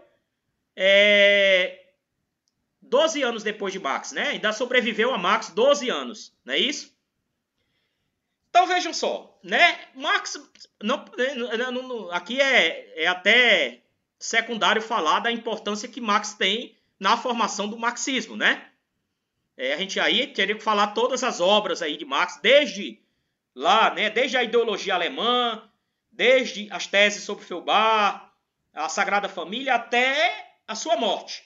é, 12 anos depois de Marx, né? Ainda sobreviveu a Marx 12 anos, não é isso? Então vejam só, né? Marx, né, não, não, aqui é, é até secundário falar da importância que Marx tem na formação do marxismo, né? É, a gente aí teria que falar todas as obras aí de Marx, desde lá, né? Desde a ideologia alemã, desde as teses sobre Feuerbach, a Sagrada Família, até a sua morte,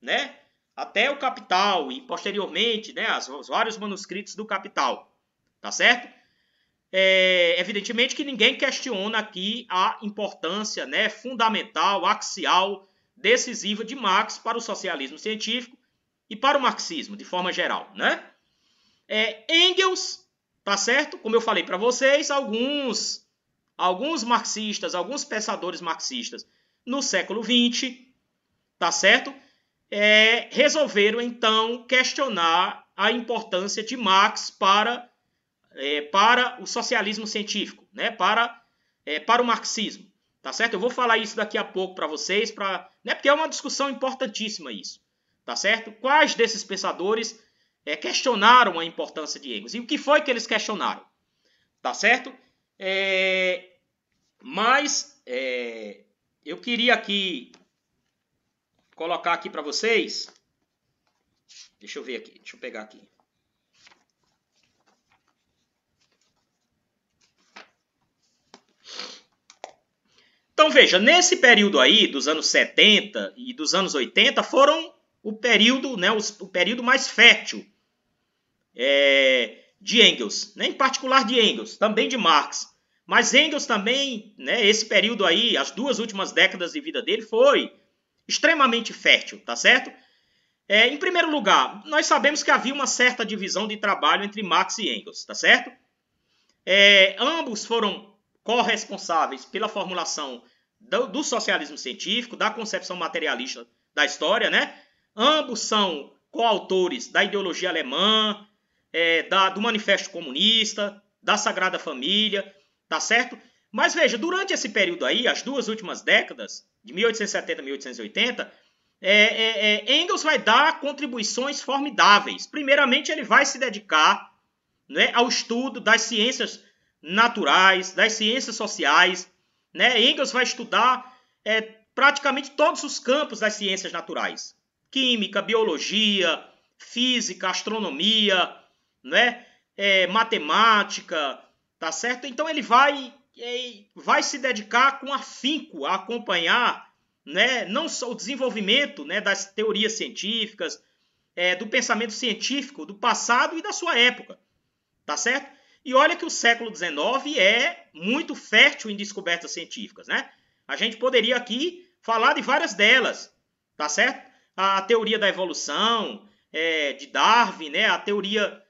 né? Até o Capital e posteriormente, né? As, os vários manuscritos do Capital, tá certo? É, evidentemente que ninguém questiona aqui a importância né, fundamental, axial, decisiva de Marx para o socialismo científico e para o marxismo, de forma geral. Né? É, Engels, tá certo? Como eu falei para vocês, alguns, alguns marxistas, alguns pensadores marxistas no século XX, tá certo? É, resolveram então questionar a importância de Marx para é, para o socialismo científico, né? para, é, para o marxismo. Tá certo? Eu vou falar isso daqui a pouco para vocês, pra, né? porque é uma discussão importantíssima isso. Tá certo? Quais desses pensadores é, questionaram a importância de Engels? E o que foi que eles questionaram? Tá certo? É, mas é, eu queria aqui colocar aqui para vocês. Deixa eu ver aqui, deixa eu pegar aqui. Então veja, nesse período aí dos anos 70 e dos anos 80 foram o período, né, os, o período mais fértil é, de Engels, né, em particular de Engels, também de Marx. Mas Engels também, né, esse período aí, as duas últimas décadas de vida dele foi extremamente fértil, tá certo? É, em primeiro lugar, nós sabemos que havia uma certa divisão de trabalho entre Marx e Engels, tá certo? É, ambos foram corresponsáveis pela formulação do, do socialismo científico, da concepção materialista da história, né? Ambos são coautores da ideologia alemã, é, da, do Manifesto Comunista, da Sagrada Família, tá certo? Mas veja, durante esse período aí, as duas últimas décadas, de 1870 a 1880, é, é, é, Engels vai dar contribuições formidáveis. Primeiramente, ele vai se dedicar né, ao estudo das ciências naturais, das ciências sociais. Né? Engels vai estudar é, praticamente todos os campos das ciências naturais: química, biologia, física, astronomia, né? É, matemática, tá certo? Então ele vai, é, vai se dedicar com afinco a acompanhar né, não só o desenvolvimento né, das teorias científicas, é, do pensamento científico do passado e da sua época, tá certo? E olha que o século XIX é muito fértil em descobertas científicas, né? A gente poderia aqui falar de várias delas, tá certo? A teoria da evolução, é, de Darwin, né? A teoria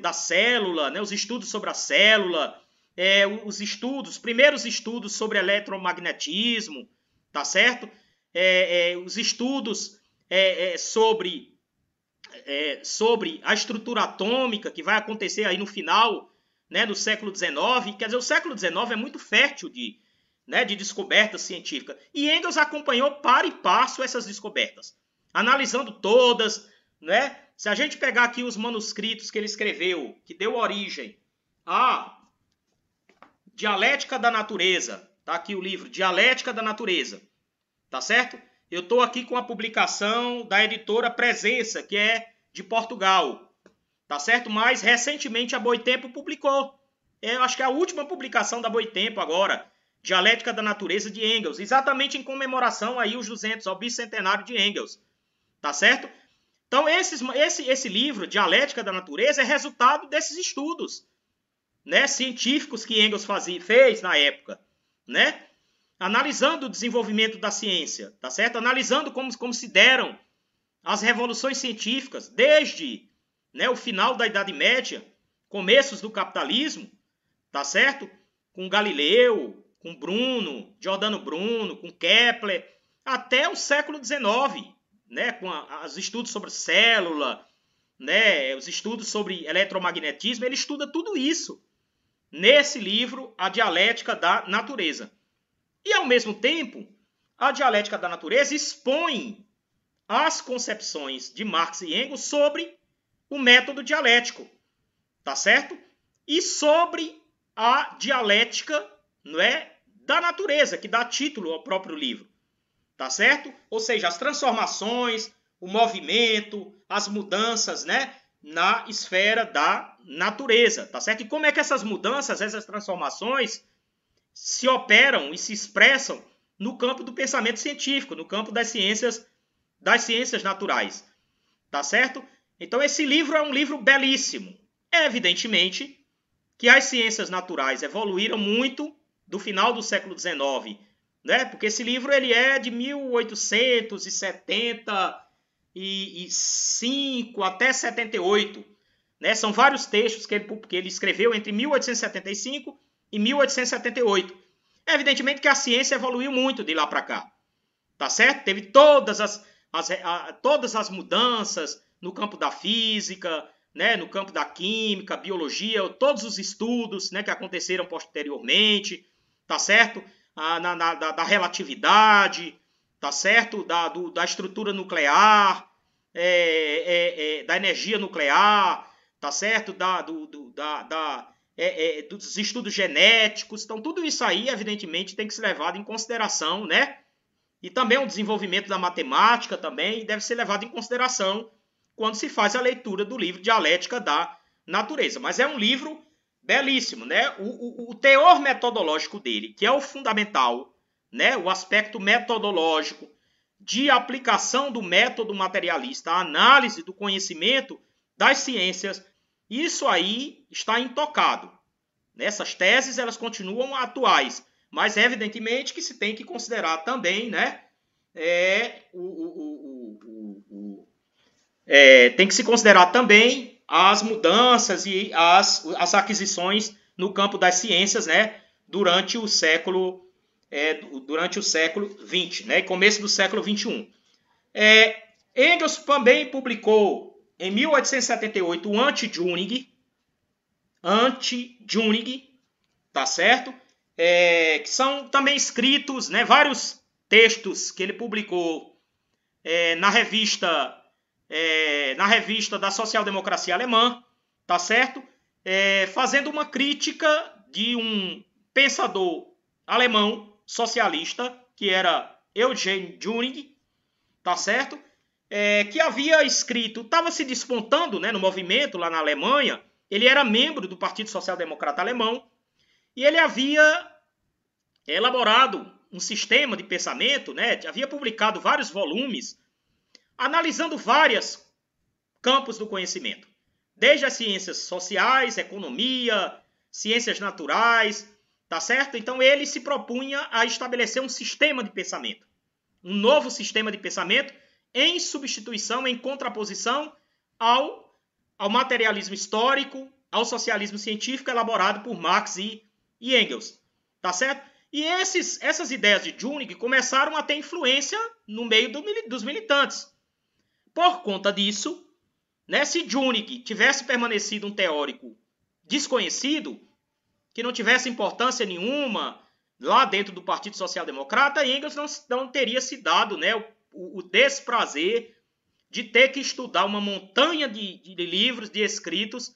da célula, né? Os estudos sobre a célula, é, os estudos, os primeiros estudos sobre eletromagnetismo, tá certo? É, é, os estudos é, é, sobre, é, sobre a estrutura atômica que vai acontecer aí no final né, do século XIX. Quer dizer, o século XIX é muito fértil de, né, de E Engels acompanhou para e passo essas descobertas, analisando todas. Né? Se a gente pegar aqui os manuscritos que ele escreveu, que deu origem à Dialética da Natureza, tá aqui o livro Dialética da Natureza, tá certo? Eu estou aqui com a publicação da editora Presença, que é de Portugal, tá certo? Mas recentemente a Boitempo publicou, é, eu acho que é a última publicação da Boitempo agora, Dialética da Natureza de Engels, exatamente em comemoração aí os 200 ao bicentenário de Engels, tá certo? Então esses, esse, esse livro, Dialética da Natureza, é resultado desses estudos, né, científicos que Engels fazia, fez na época, né? Analisando o desenvolvimento da ciência, tá certo? Analisando como, como se deram as revoluções científicas, desde né, o final da Idade Média, começos do capitalismo, tá certo? Com Galileu, com Bruno, Giordano Bruno, com Kepler, até o século XIX, né, com os estudos sobre célula, né, os estudos sobre eletromagnetismo, ele estuda tudo isso nesse livro, A Dialética da Natureza. E, ao mesmo tempo, a Dialética da Natureza expõe as concepções de Marx e Engels sobre o método dialético, tá certo? E sobre a dialética, não é, da natureza, que dá título ao próprio livro, tá certo? Ou seja, as transformações, o movimento, as mudanças, né, na esfera da natureza, tá certo? E como é que essas mudanças, essas transformações se operam e se expressam no campo do pensamento científico, no campo das ciências das ciências naturais, tá certo? Então, esse livro é um livro belíssimo. Evidentemente que as ciências naturais evoluíram muito do final do século XIX, né? porque esse livro ele é de 1875 até 78. Né? São vários textos que ele, que ele escreveu entre 1875 e 1878. Evidentemente que a ciência evoluiu muito de lá para cá. Tá certo? Teve todas as, as a, todas as mudanças, no campo da física, né, no campo da química, biologia, todos os estudos né, que aconteceram posteriormente, tá certo? Ah, na, na, da, da, relatividade, tá certo? Da, do, da estrutura nuclear, é, é, é, da energia nuclear, tá certo? Da, do, do da, da é, é, dos estudos genéticos. Então, tudo isso aí, evidentemente, tem que ser levado em consideração, né? E também o desenvolvimento da matemática também deve ser levado em consideração quando se faz a leitura do livro Dialética da Natureza. Mas é um livro belíssimo, né? O, o, o teor metodológico dele, que é o fundamental, né? O aspecto metodológico de aplicação do método materialista, a análise do conhecimento das ciências, isso aí está intocado. Essas teses elas continuam atuais, mas evidentemente que se tem que considerar também, né? É, o, o é, tem que se considerar também as mudanças e as, as aquisições no campo das ciências, né, durante o século é, durante o século XX, né, começo do século XXI. É, Engels também publicou em 1878 o Anti-Juning, Anti-Juning, tá certo? É, que são também escritos, né, vários textos que ele publicou é, na revista é, na revista da Social Democracia Alemã, tá certo? É, fazendo uma crítica de um pensador alemão socialista, que era Eugen Juring, tá certo? É, que havia escrito, estava se despontando né, no movimento lá na Alemanha, ele era membro do Partido Social Democrata Alemão, e ele havia elaborado um sistema de pensamento, né, havia publicado vários volumes analisando vários campos do conhecimento, desde as ciências sociais, economia, ciências naturais, tá certo? Então ele se propunha a estabelecer um sistema de pensamento, um novo sistema de pensamento em substituição, em contraposição ao, ao materialismo histórico, ao socialismo científico elaborado por Marx e, e Engels, tá certo? E esses, essas ideias de Junig começaram a ter influência no meio do, dos militantes. Por conta disso, né, se Junig tivesse permanecido um teórico desconhecido, que não tivesse importância nenhuma lá dentro do Partido Social Democrata, Engels não, não teria se dado né, o, o, desprazer de ter que estudar uma montanha de, de livros, de escritos,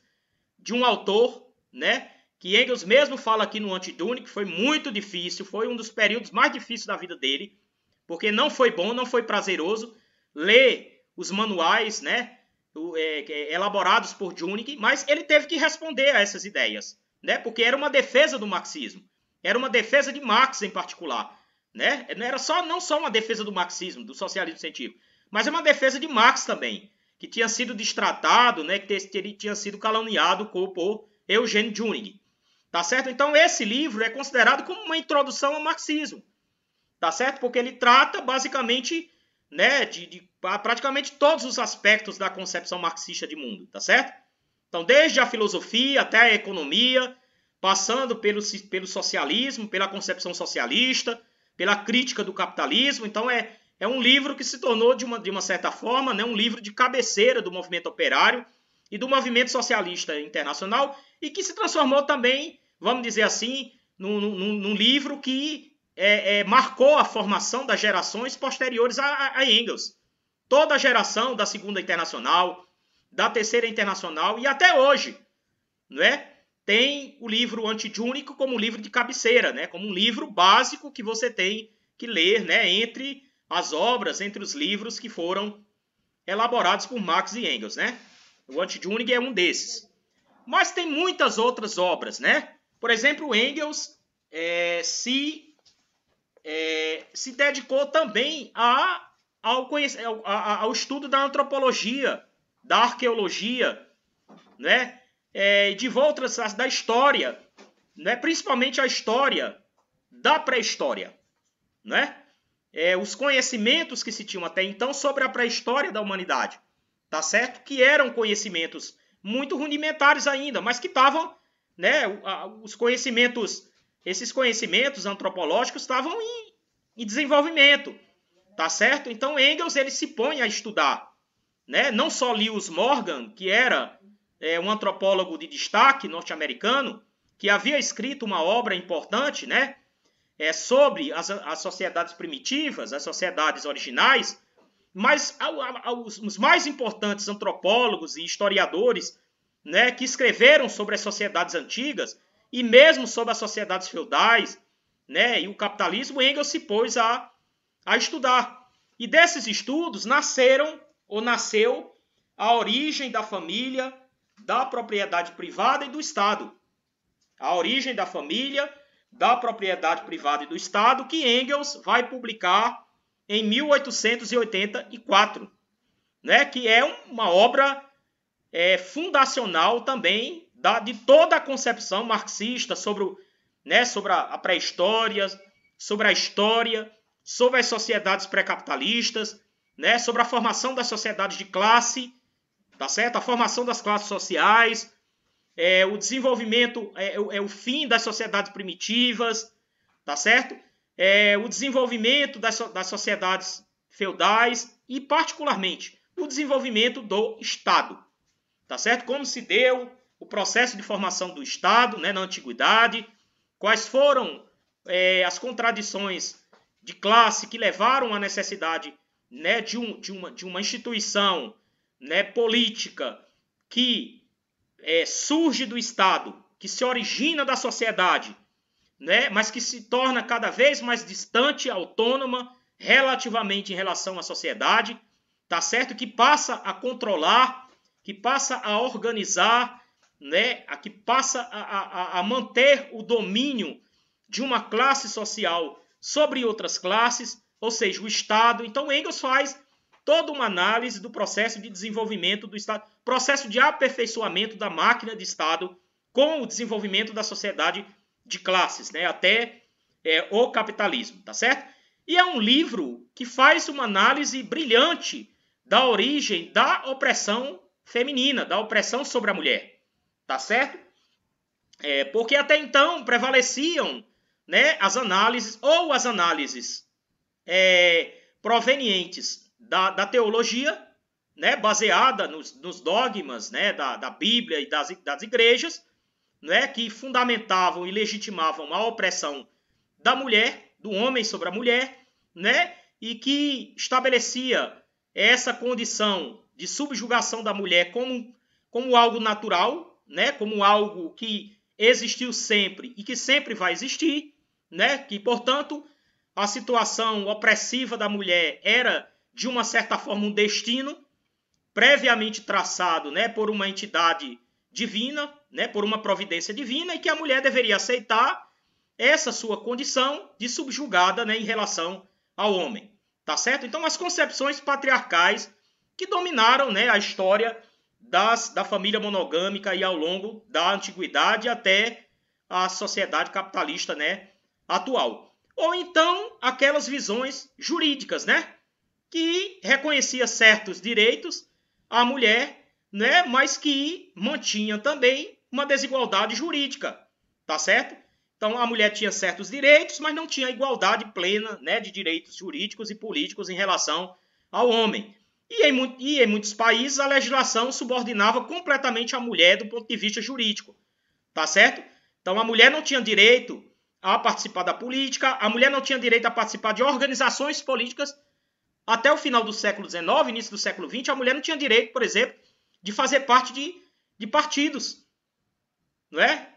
de um autor, né, que Engels mesmo fala aqui no Antidune, que foi muito difícil, foi um dos períodos mais difíceis da vida dele, porque não foi bom, não foi prazeroso ler os manuais, né? É, é elaborados por Junig, mas ele teve que responder a essas ideias, né? Porque era uma defesa do marxismo, era uma defesa de Marx em particular, né? Não era só não só uma defesa do marxismo, do socialismo científico, mas é uma defesa de Marx também, que tinha sido destratado, né? Que ele tinha sido caluniado por Eugênio Junig, tá certo? Então esse livro é considerado como uma introdução ao marxismo, tá certo? Porque ele trata basicamente né, de, de praticamente todos os aspectos da concepção marxista de mundo, tá certo? Então, desde a filosofia até a economia, passando pelo, pelo socialismo, pela concepção socialista, pela crítica do capitalismo. Então, é, é um livro que se tornou, de uma, de uma certa forma, né, um livro de cabeceira do movimento operário e do movimento socialista internacional, e que se transformou também, vamos dizer assim, num, num, num livro que é, é, marcou a formação das gerações posteriores a, a Engels. Toda a geração da Segunda Internacional, da Terceira Internacional e até hoje, não é? Tem o livro antijúnico como livro de cabeceira, né? Como um livro básico que você tem que ler, né? Entre as obras, entre os livros que foram elaborados por Marx e Engels, né? O Antijúnig é um desses. Mas tem muitas outras obras, né? Por exemplo, Engels é, se é, se dedicou também a, ao, a, ao, estudo da antropologia, da arqueologia, né? É, de outras da história, né? principalmente a história da pré-história. Né? É, os conhecimentos que se tinham até então sobre a pré-história da humanidade. Tá certo? Que eram conhecimentos muito rudimentares ainda, mas que estavam, né, os conhecimentos esses conhecimentos antropológicos estavam em, em desenvolvimento, tá certo? Então Engels ele se põe a estudar, né? Não só Lewis Morgan, que era é, um antropólogo de destaque norte-americano, que havia escrito uma obra importante, né? É, sobre as, as sociedades primitivas, as sociedades originais, mas os mais importantes antropólogos e historiadores né, que escreveram sobre as sociedades antigas e mesmo sobre as sociedades feudais né, e o capitalismo, Engels se pôs a, a estudar. E desses estudos nasceram, ou nasceu, a origem da família, da propriedade privada e do Estado. A origem da família, da propriedade privada e do Estado, que Engels vai publicar em 1884, né, que é uma obra é, fundacional também da, de toda a concepção marxista sobre, né, sobre a, a pré-história, sobre a história, sobre as sociedades pré-capitalistas, né, sobre a formação das sociedades de classe, tá certo? A formação das classes sociais, é, o desenvolvimento, é, é, o fim das sociedades primitivas, tá certo? É, o desenvolvimento das, das sociedades feudais e, particularmente, o desenvolvimento do Estado, tá certo? Como se deu, o processo de formação do Estado né, na antiguidade, quais foram é, as contradições de classe que levaram à necessidade né, de, um, de, uma, de uma instituição né, política que é, surge do Estado, que se origina da sociedade, né, mas que se torna cada vez mais distante, autônoma, relativamente em relação à sociedade, tá certo? Que passa a controlar, que passa a organizar, né, a que passa a, a, a manter o domínio de uma classe social sobre outras classes, ou seja, o Estado. Então Engels faz toda uma análise do processo de desenvolvimento do Estado, processo de aperfeiçoamento da máquina de Estado com o desenvolvimento da sociedade de classes, né? até é, o capitalismo, tá certo? E é um livro que faz uma análise brilhante da origem da opressão feminina, da opressão sobre a mulher tá certo? É, porque até então prevaleciam né, as análises ou as análises é, provenientes da, da teologia, né, baseada nos, nos dogmas né, da, da Bíblia e das, das igrejas, né, que fundamentavam e legitimavam a opressão da mulher, do homem sobre a mulher, né, e que estabelecia essa condição de subjugação da mulher como, como algo natural, né, como algo que existiu sempre e que sempre vai existir, né, que portanto a situação opressiva da mulher era de uma certa forma um destino previamente traçado, né, por uma entidade divina, né, por uma providência divina e que a mulher deveria aceitar essa sua condição de subjugada, né, em relação ao homem, tá certo? Então as concepções patriarcais que dominaram, né, a história das, da família monogâmica e ao longo da antiguidade até a sociedade capitalista né, atual. Ou então aquelas visões jurídicas, né? Que reconhecia certos direitos à mulher, né? Mas que mantinha também uma desigualdade jurídica, tá certo? Então a mulher tinha certos direitos, mas não tinha igualdade plena, né, de direitos jurídicos e políticos em relação ao homem. E em, e em muitos países a legislação subordinava completamente a mulher do ponto de vista jurídico. Tá certo? Então a mulher não tinha direito a participar da política, a mulher não tinha direito a participar de organizações políticas. Até o final do século XIX, início do século XX, a mulher não tinha direito, por exemplo, de fazer parte de, de partidos. Não é?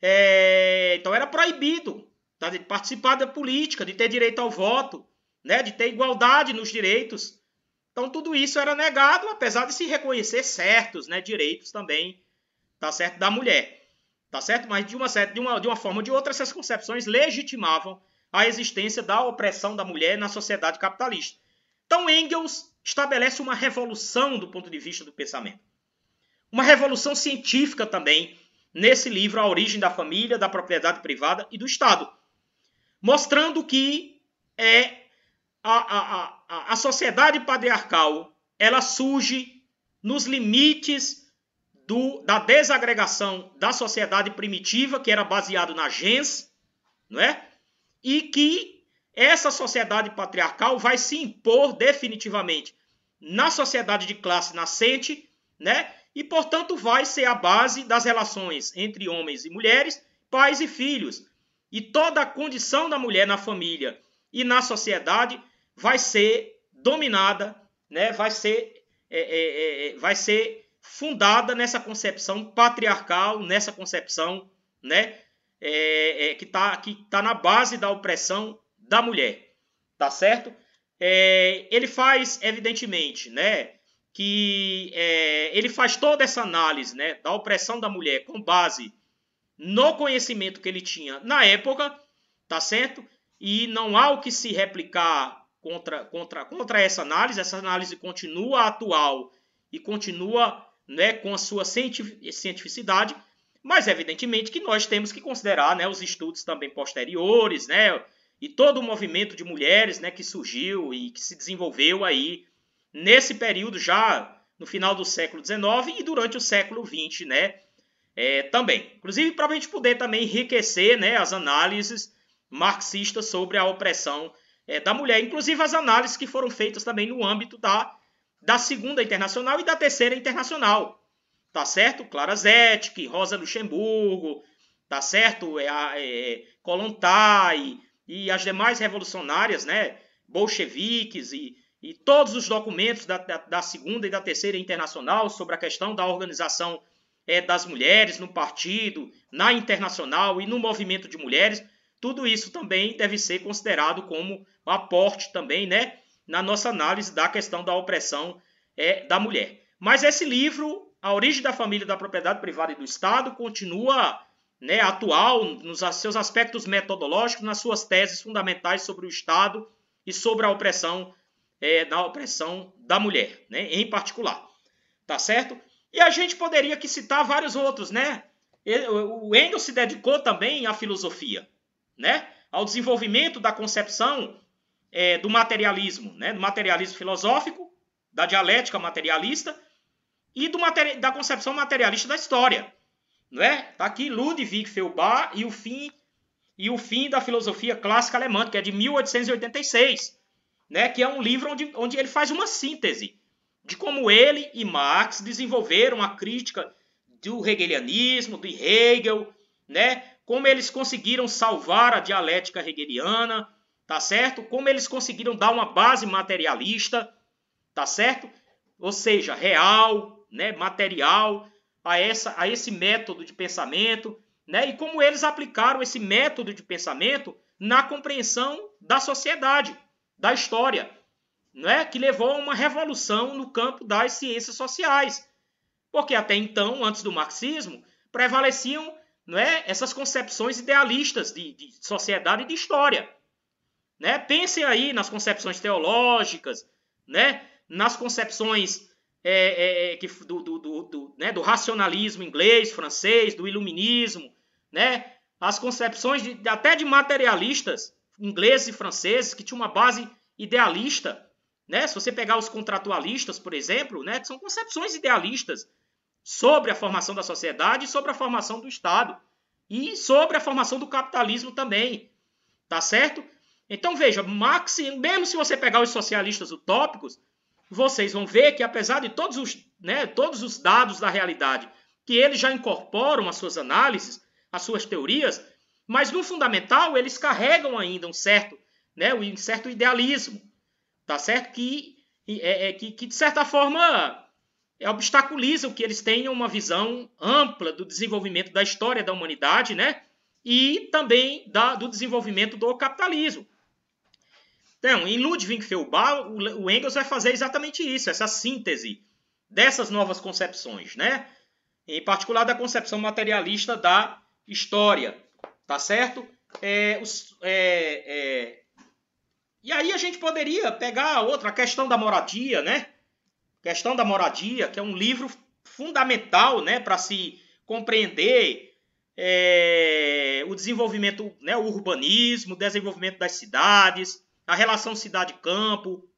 é? Então era proibido tá, de participar da política, de ter direito ao voto, né, de ter igualdade nos direitos. Então tudo isso era negado, apesar de se reconhecer certos né, direitos também, tá certo, da mulher. Tá certo? Mas de uma, certa, de, uma, de uma forma ou de outra, essas concepções legitimavam a existência da opressão da mulher na sociedade capitalista. Então Engels estabelece uma revolução do ponto de vista do pensamento. Uma revolução científica também, nesse livro A Origem da Família, da Propriedade Privada e do Estado. Mostrando que é a, a, a a, sociedade patriarcal ela surge nos limites do, da desagregação da sociedade primitiva, que era baseado na gens, não é? E que essa sociedade patriarcal vai se impor definitivamente na sociedade de classe nascente, né? E portanto vai ser a base das relações entre homens e mulheres, pais e filhos. E toda a condição da mulher na família e na sociedade vai ser dominada, né? vai, ser, é, é, é, é, vai ser fundada nessa concepção patriarcal, nessa concepção né? É, é, que está que tá na base da opressão da mulher. Tá certo? ele faz, evidentemente, né? que ele faz toda essa análise né? da opressão da mulher com base no conhecimento que ele tinha na época, tá certo? E não há o que se replicar contra, contra, contra essa análise. Essa análise continua atual e continua né, com a sua cientificidade, mas evidentemente que nós temos que considerar né, os estudos também posteriores, né, e todo o movimento de mulheres né, que surgiu e que se desenvolveu aí nesse período já no final do século XIX e durante o século XX, né, é, também. Inclusive para a gente poder também enriquecer né, as análises marxistas sobre a opressão é, da mulher, inclusive as análises que foram feitas também no âmbito da, da segunda internacional e da terceira internacional. Tá certo? Clara Zetkin, Rosa Luxemburgo, tá certo? É, é, Kolontai e as demais revolucionárias, né? Bolcheviques e, e todos os documentos da, da, da, segunda e da terceira internacional sobre a questão da organização é, das mulheres no partido, na internacional e no movimento de mulheres. Tudo isso também deve ser considerado como um aporte também, né, na nossa análise da questão da opressão é, da mulher. Mas esse livro, A Origem da Família da Propriedade Privada e do Estado, continua né, atual nos seus aspectos metodológicos, nas suas teses fundamentais sobre o Estado e sobre a opressão é, da opressão da mulher, né, em particular, tá certo? E a gente poderia aqui citar vários outros, né? O Engels se dedicou também à filosofia, né? ao desenvolvimento da concepção é, do materialismo, né? do materialismo filosófico, da dialética materialista e materi da concepção materialista da história. Não é? Tá aqui Ludwig Feuerbach e o fim e o fim da filosofia clássica alemã, que é de 1886, né? que é um livro onde, onde ele faz uma síntese de como ele e Marx desenvolveram a crítica do hegelianismo, de Hegel, né? como eles conseguiram salvar a dialética hegeliana, tá certo? Como eles conseguiram dar uma base materialista, tá certo? Ou seja, real, né, material a essa a esse método de pensamento, né? E como eles aplicaram esse método de pensamento na compreensão da sociedade, da história, né? Que levou a uma revolução no campo das ciências sociais. Porque até então, antes do marxismo, prevaleciam não é? essas concepções idealistas de, de sociedade e de história. Né? Pensem aí nas concepções teológicas, né? nas concepções é, é, é que, do, do, do, do, né? do racionalismo inglês, francês, do iluminismo, né? as concepções de, até de materialistas ingleses e franceses que tinham uma base idealista. Né? Se você pegar os contratualistas, por exemplo, né? que são concepções idealistas sobre a formação da sociedade, sobre a formação do Estado e sobre a formação do capitalismo também. Tá certo? Então veja, Marx, mesmo se você pegar os socialistas utópicos, vocês vão ver que apesar de todos os, né, todos os dados da realidade que eles já incorporam às suas análises, às suas teorias, mas no fundamental eles carregam ainda um certo, né, um certo idealismo, tá certo? Que, é, é que, que de certa forma é, obstaculiza o que eles tenham uma visão ampla do desenvolvimento da história da humanidade, né? E também da, do desenvolvimento do capitalismo. Então, em Ludwig Feuerbach, o Engels vai fazer exatamente isso, essa síntese dessas novas concepções, né? Em particular da concepção materialista da história, tá certo? É, os, é, é... E aí a gente poderia pegar outra questão da moradia, né? Questão da Moradia, que é um livro fundamental né, para se compreender é, o desenvolvimento, né, o urbanismo, o desenvolvimento das cidades, a relação cidade-campo,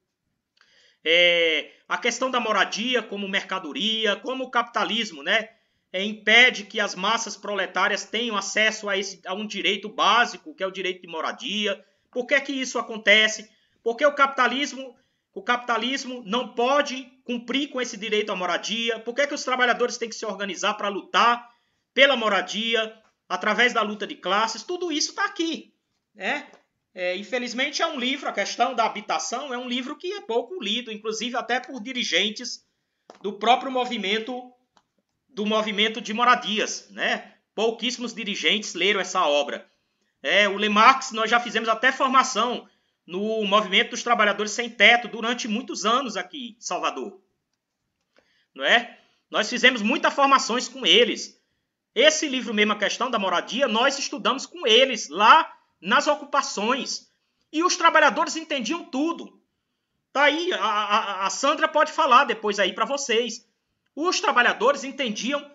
é, a questão da moradia como mercadoria, como o capitalismo né, é, impede que as massas proletárias tenham acesso a, esse, a um direito básico, que é o direito de moradia. Por que, que isso acontece? Porque o capitalismo o capitalismo não pode cumprir com esse direito à moradia. Por que, é que os trabalhadores têm que se organizar para lutar pela moradia, através da luta de classes? Tudo isso está aqui. Né? É, infelizmente, é um livro, a questão da habitação é um livro que é pouco lido, inclusive até por dirigentes do próprio movimento do movimento de moradias, né? Pouquíssimos dirigentes leram essa obra. É, o Lemarx, nós já fizemos até formação no movimento dos trabalhadores sem teto durante muitos anos aqui em Salvador. Não é? Nós fizemos muitas formações com eles. Esse livro mesmo, a questão da moradia, nós estudamos com eles lá nas ocupações. E os trabalhadores entendiam tudo. Tá aí, a, a, a Sandra pode falar depois aí para vocês. Os trabalhadores entendiam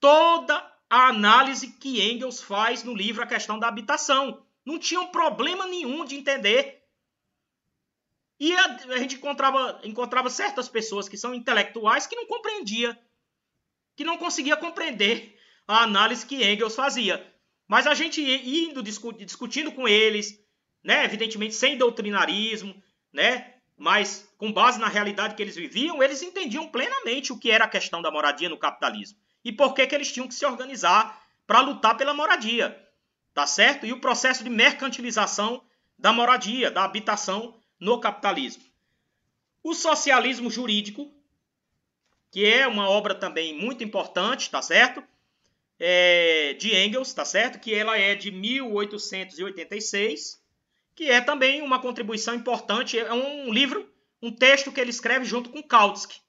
toda a análise que Engels faz no livro A Questão da Habitação. Não tinham problema nenhum de entender e a, a gente encontrava, encontrava certas pessoas que são intelectuais que não compreendia, que não conseguia compreender a análise que Engels fazia. Mas a gente indo discutindo com eles, né, evidentemente sem doutrinarismo, né, mas com base na realidade que eles viviam, eles entendiam plenamente o que era a questão da moradia no capitalismo e por que, que eles tinham que se organizar para lutar pela moradia, tá certo? E o processo de mercantilização da moradia, da habitação no capitalismo. O socialismo jurídico, que é uma obra também muito importante, tá certo? É, de Engels, tá certo? Que ela é de 1886, que é também uma contribuição importante, é um livro, um texto que ele escreve junto com Kautsky.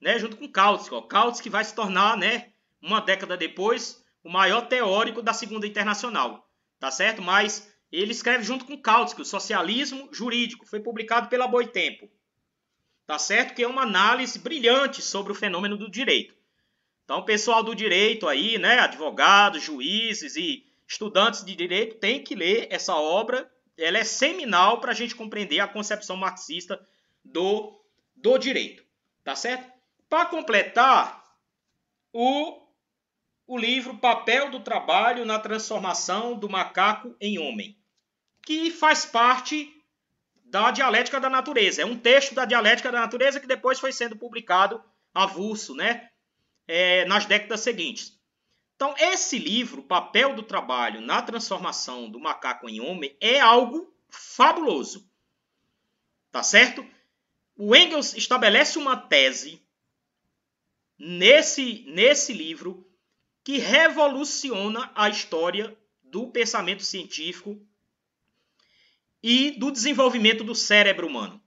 Né, junto com Kautsky. Ó. Kautsky vai se tornar, né, uma década depois, o maior teórico da Segunda Internacional, tá certo? Mas ele escreve junto com Kautsky, o Socialismo Jurídico, foi publicado pela Boitempo. Tá certo? Que é uma análise brilhante sobre o fenômeno do direito. Então, o pessoal do direito aí, né, advogados, juízes e estudantes de direito tem que ler essa obra. Ela é seminal para a gente compreender a concepção marxista do, do direito. Tá certo? Para completar, o o livro Papel do Trabalho na Transformação do Macaco em Homem que faz parte da dialética da natureza. É um texto da dialética da natureza que depois foi sendo publicado avulso, né? É, nas décadas seguintes. Então, esse livro, Papel do Trabalho na Transformação do Macaco em Homem, é algo fabuloso. Tá certo? O Engels estabelece uma tese nesse, nesse livro que revoluciona a história do pensamento científico e do desenvolvimento do cérebro humano.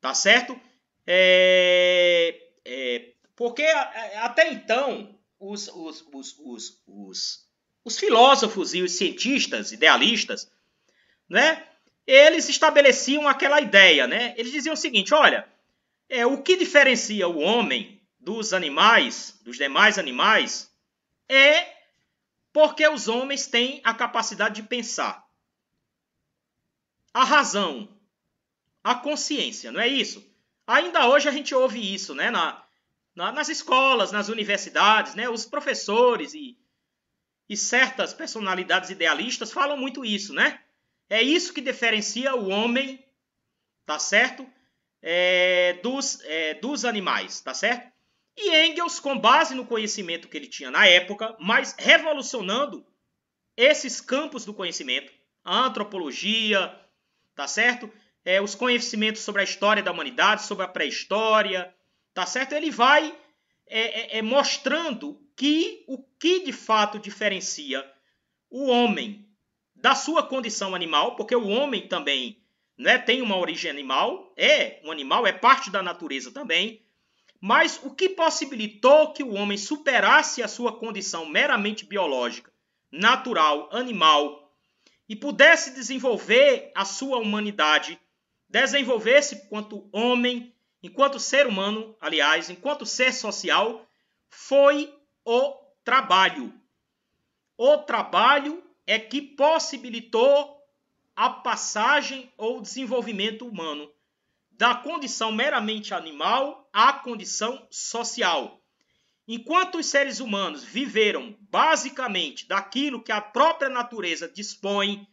Tá certo? É, é, porque é, até então, os, os, os, os, os filósofos e os cientistas idealistas, né, eles estabeleciam aquela ideia. Né? Eles diziam o seguinte: olha, é, o que diferencia o homem dos animais, dos demais animais, é porque os homens têm a capacidade de pensar a razão, a consciência, não é isso? Ainda hoje a gente ouve isso, né? Na, na, nas escolas, nas universidades, né? Os professores e, e certas personalidades idealistas falam muito isso, né? É isso que diferencia o homem, tá certo? É, dos, é, dos animais, tá certo? E Engels, com base no conhecimento que ele tinha na época, mas revolucionando esses campos do conhecimento, a antropologia, tá certo? É, os conhecimentos sobre a história da humanidade, sobre a pré-história, tá certo? Ele vai é, é, é, mostrando que o que de fato diferencia o homem da sua condição animal, porque o homem também né, tem uma origem animal, é um animal, é parte da natureza também, mas o que possibilitou que o homem superasse a sua condição meramente biológica, natural, animal, e pudesse desenvolver a sua humanidade, desenvolver-se enquanto homem, enquanto ser humano, aliás, enquanto ser social, foi o trabalho. O trabalho é que possibilitou a passagem ou desenvolvimento humano da condição meramente animal à condição social. Enquanto os seres humanos viveram basicamente daquilo que a própria natureza dispõe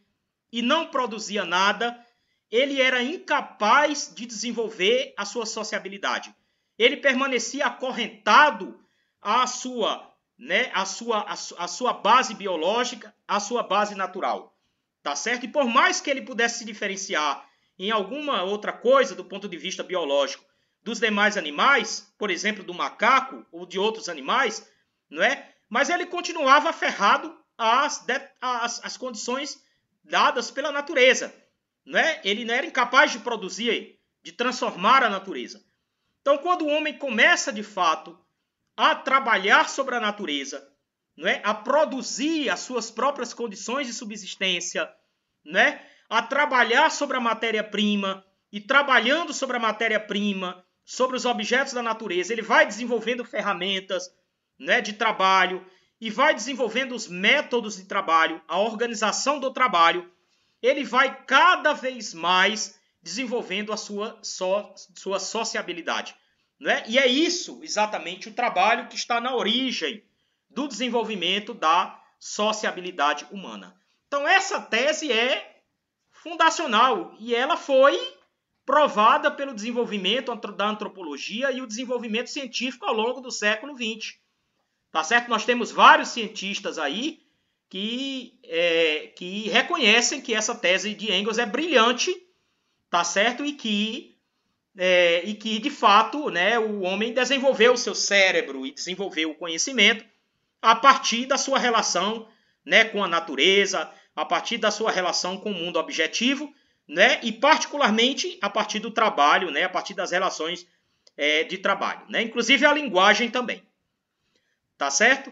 e não produzia nada, ele era incapaz de desenvolver a sua sociabilidade. Ele permanecia acorrentado à sua, né, à sua, à sua base biológica, à sua base natural. Tá certo? E por mais que ele pudesse se diferenciar em alguma outra coisa do ponto de vista biológico dos demais animais, por exemplo, do macaco ou de outros animais, não é? Mas ele continuava aferrado às, às, às condições dadas pela natureza, não é? Ele não era incapaz de produzir, de transformar a natureza. Então, quando o homem começa de fato a trabalhar sobre a natureza, não é? A produzir as suas próprias condições de subsistência, é? A trabalhar sobre a matéria-prima e trabalhando sobre a matéria-prima sobre os objetos da natureza, ele vai desenvolvendo ferramentas né, de trabalho e vai desenvolvendo os métodos de trabalho, a organização do trabalho. Ele vai cada vez mais desenvolvendo a sua, so, sua sociabilidade. Né? E é isso exatamente o trabalho que está na origem do desenvolvimento da sociabilidade humana. Então, essa tese é fundacional e ela foi provada pelo desenvolvimento da antropologia e o desenvolvimento científico ao longo do século XX. Tá certo? Nós temos vários cientistas aí que, é, que reconhecem que essa tese de Engels é brilhante, tá certo? E que, é, e que de fato, né, o homem desenvolveu o seu cérebro e desenvolveu o conhecimento a partir da sua relação né, com a natureza, a partir da sua relação com o mundo objetivo né? e particularmente a partir do trabalho, né? a partir das relações é, de trabalho. Né? Inclusive a linguagem também. Tá certo?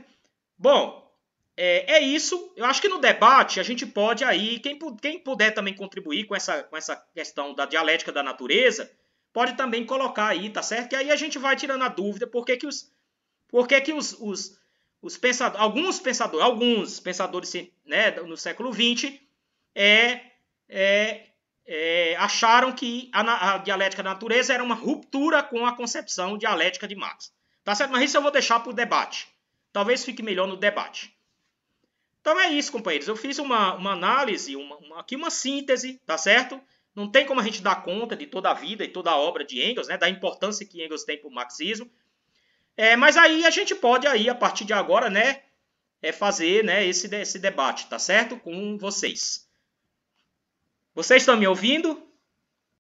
Bom, é, é, isso. Eu acho que no debate a gente pode aí, quem, quem puder também contribuir com essa, com essa questão da dialética da natureza, pode também colocar aí, tá certo? E aí a gente vai tirando a dúvida por que, que os. Por que, que os, os, os pensadores, alguns pensadores, alguns pensadores né, no século XX é, é, é, acharam que a, a, dialética da natureza era uma ruptura com a concepção dialética de Marx. Tá certo? Mas isso eu vou deixar para o debate. Talvez fique melhor no debate. Então é isso, companheiros. Eu fiz uma, uma análise, uma, uma, aqui uma síntese, tá certo? Não tem como a gente dar conta de toda a vida e toda a obra de Engels, né? Da importância que Engels tem para o marxismo. É, mas aí a gente pode, aí, a partir de agora, né? É fazer né, esse, esse debate, tá certo? Com vocês. Vocês estão me ouvindo?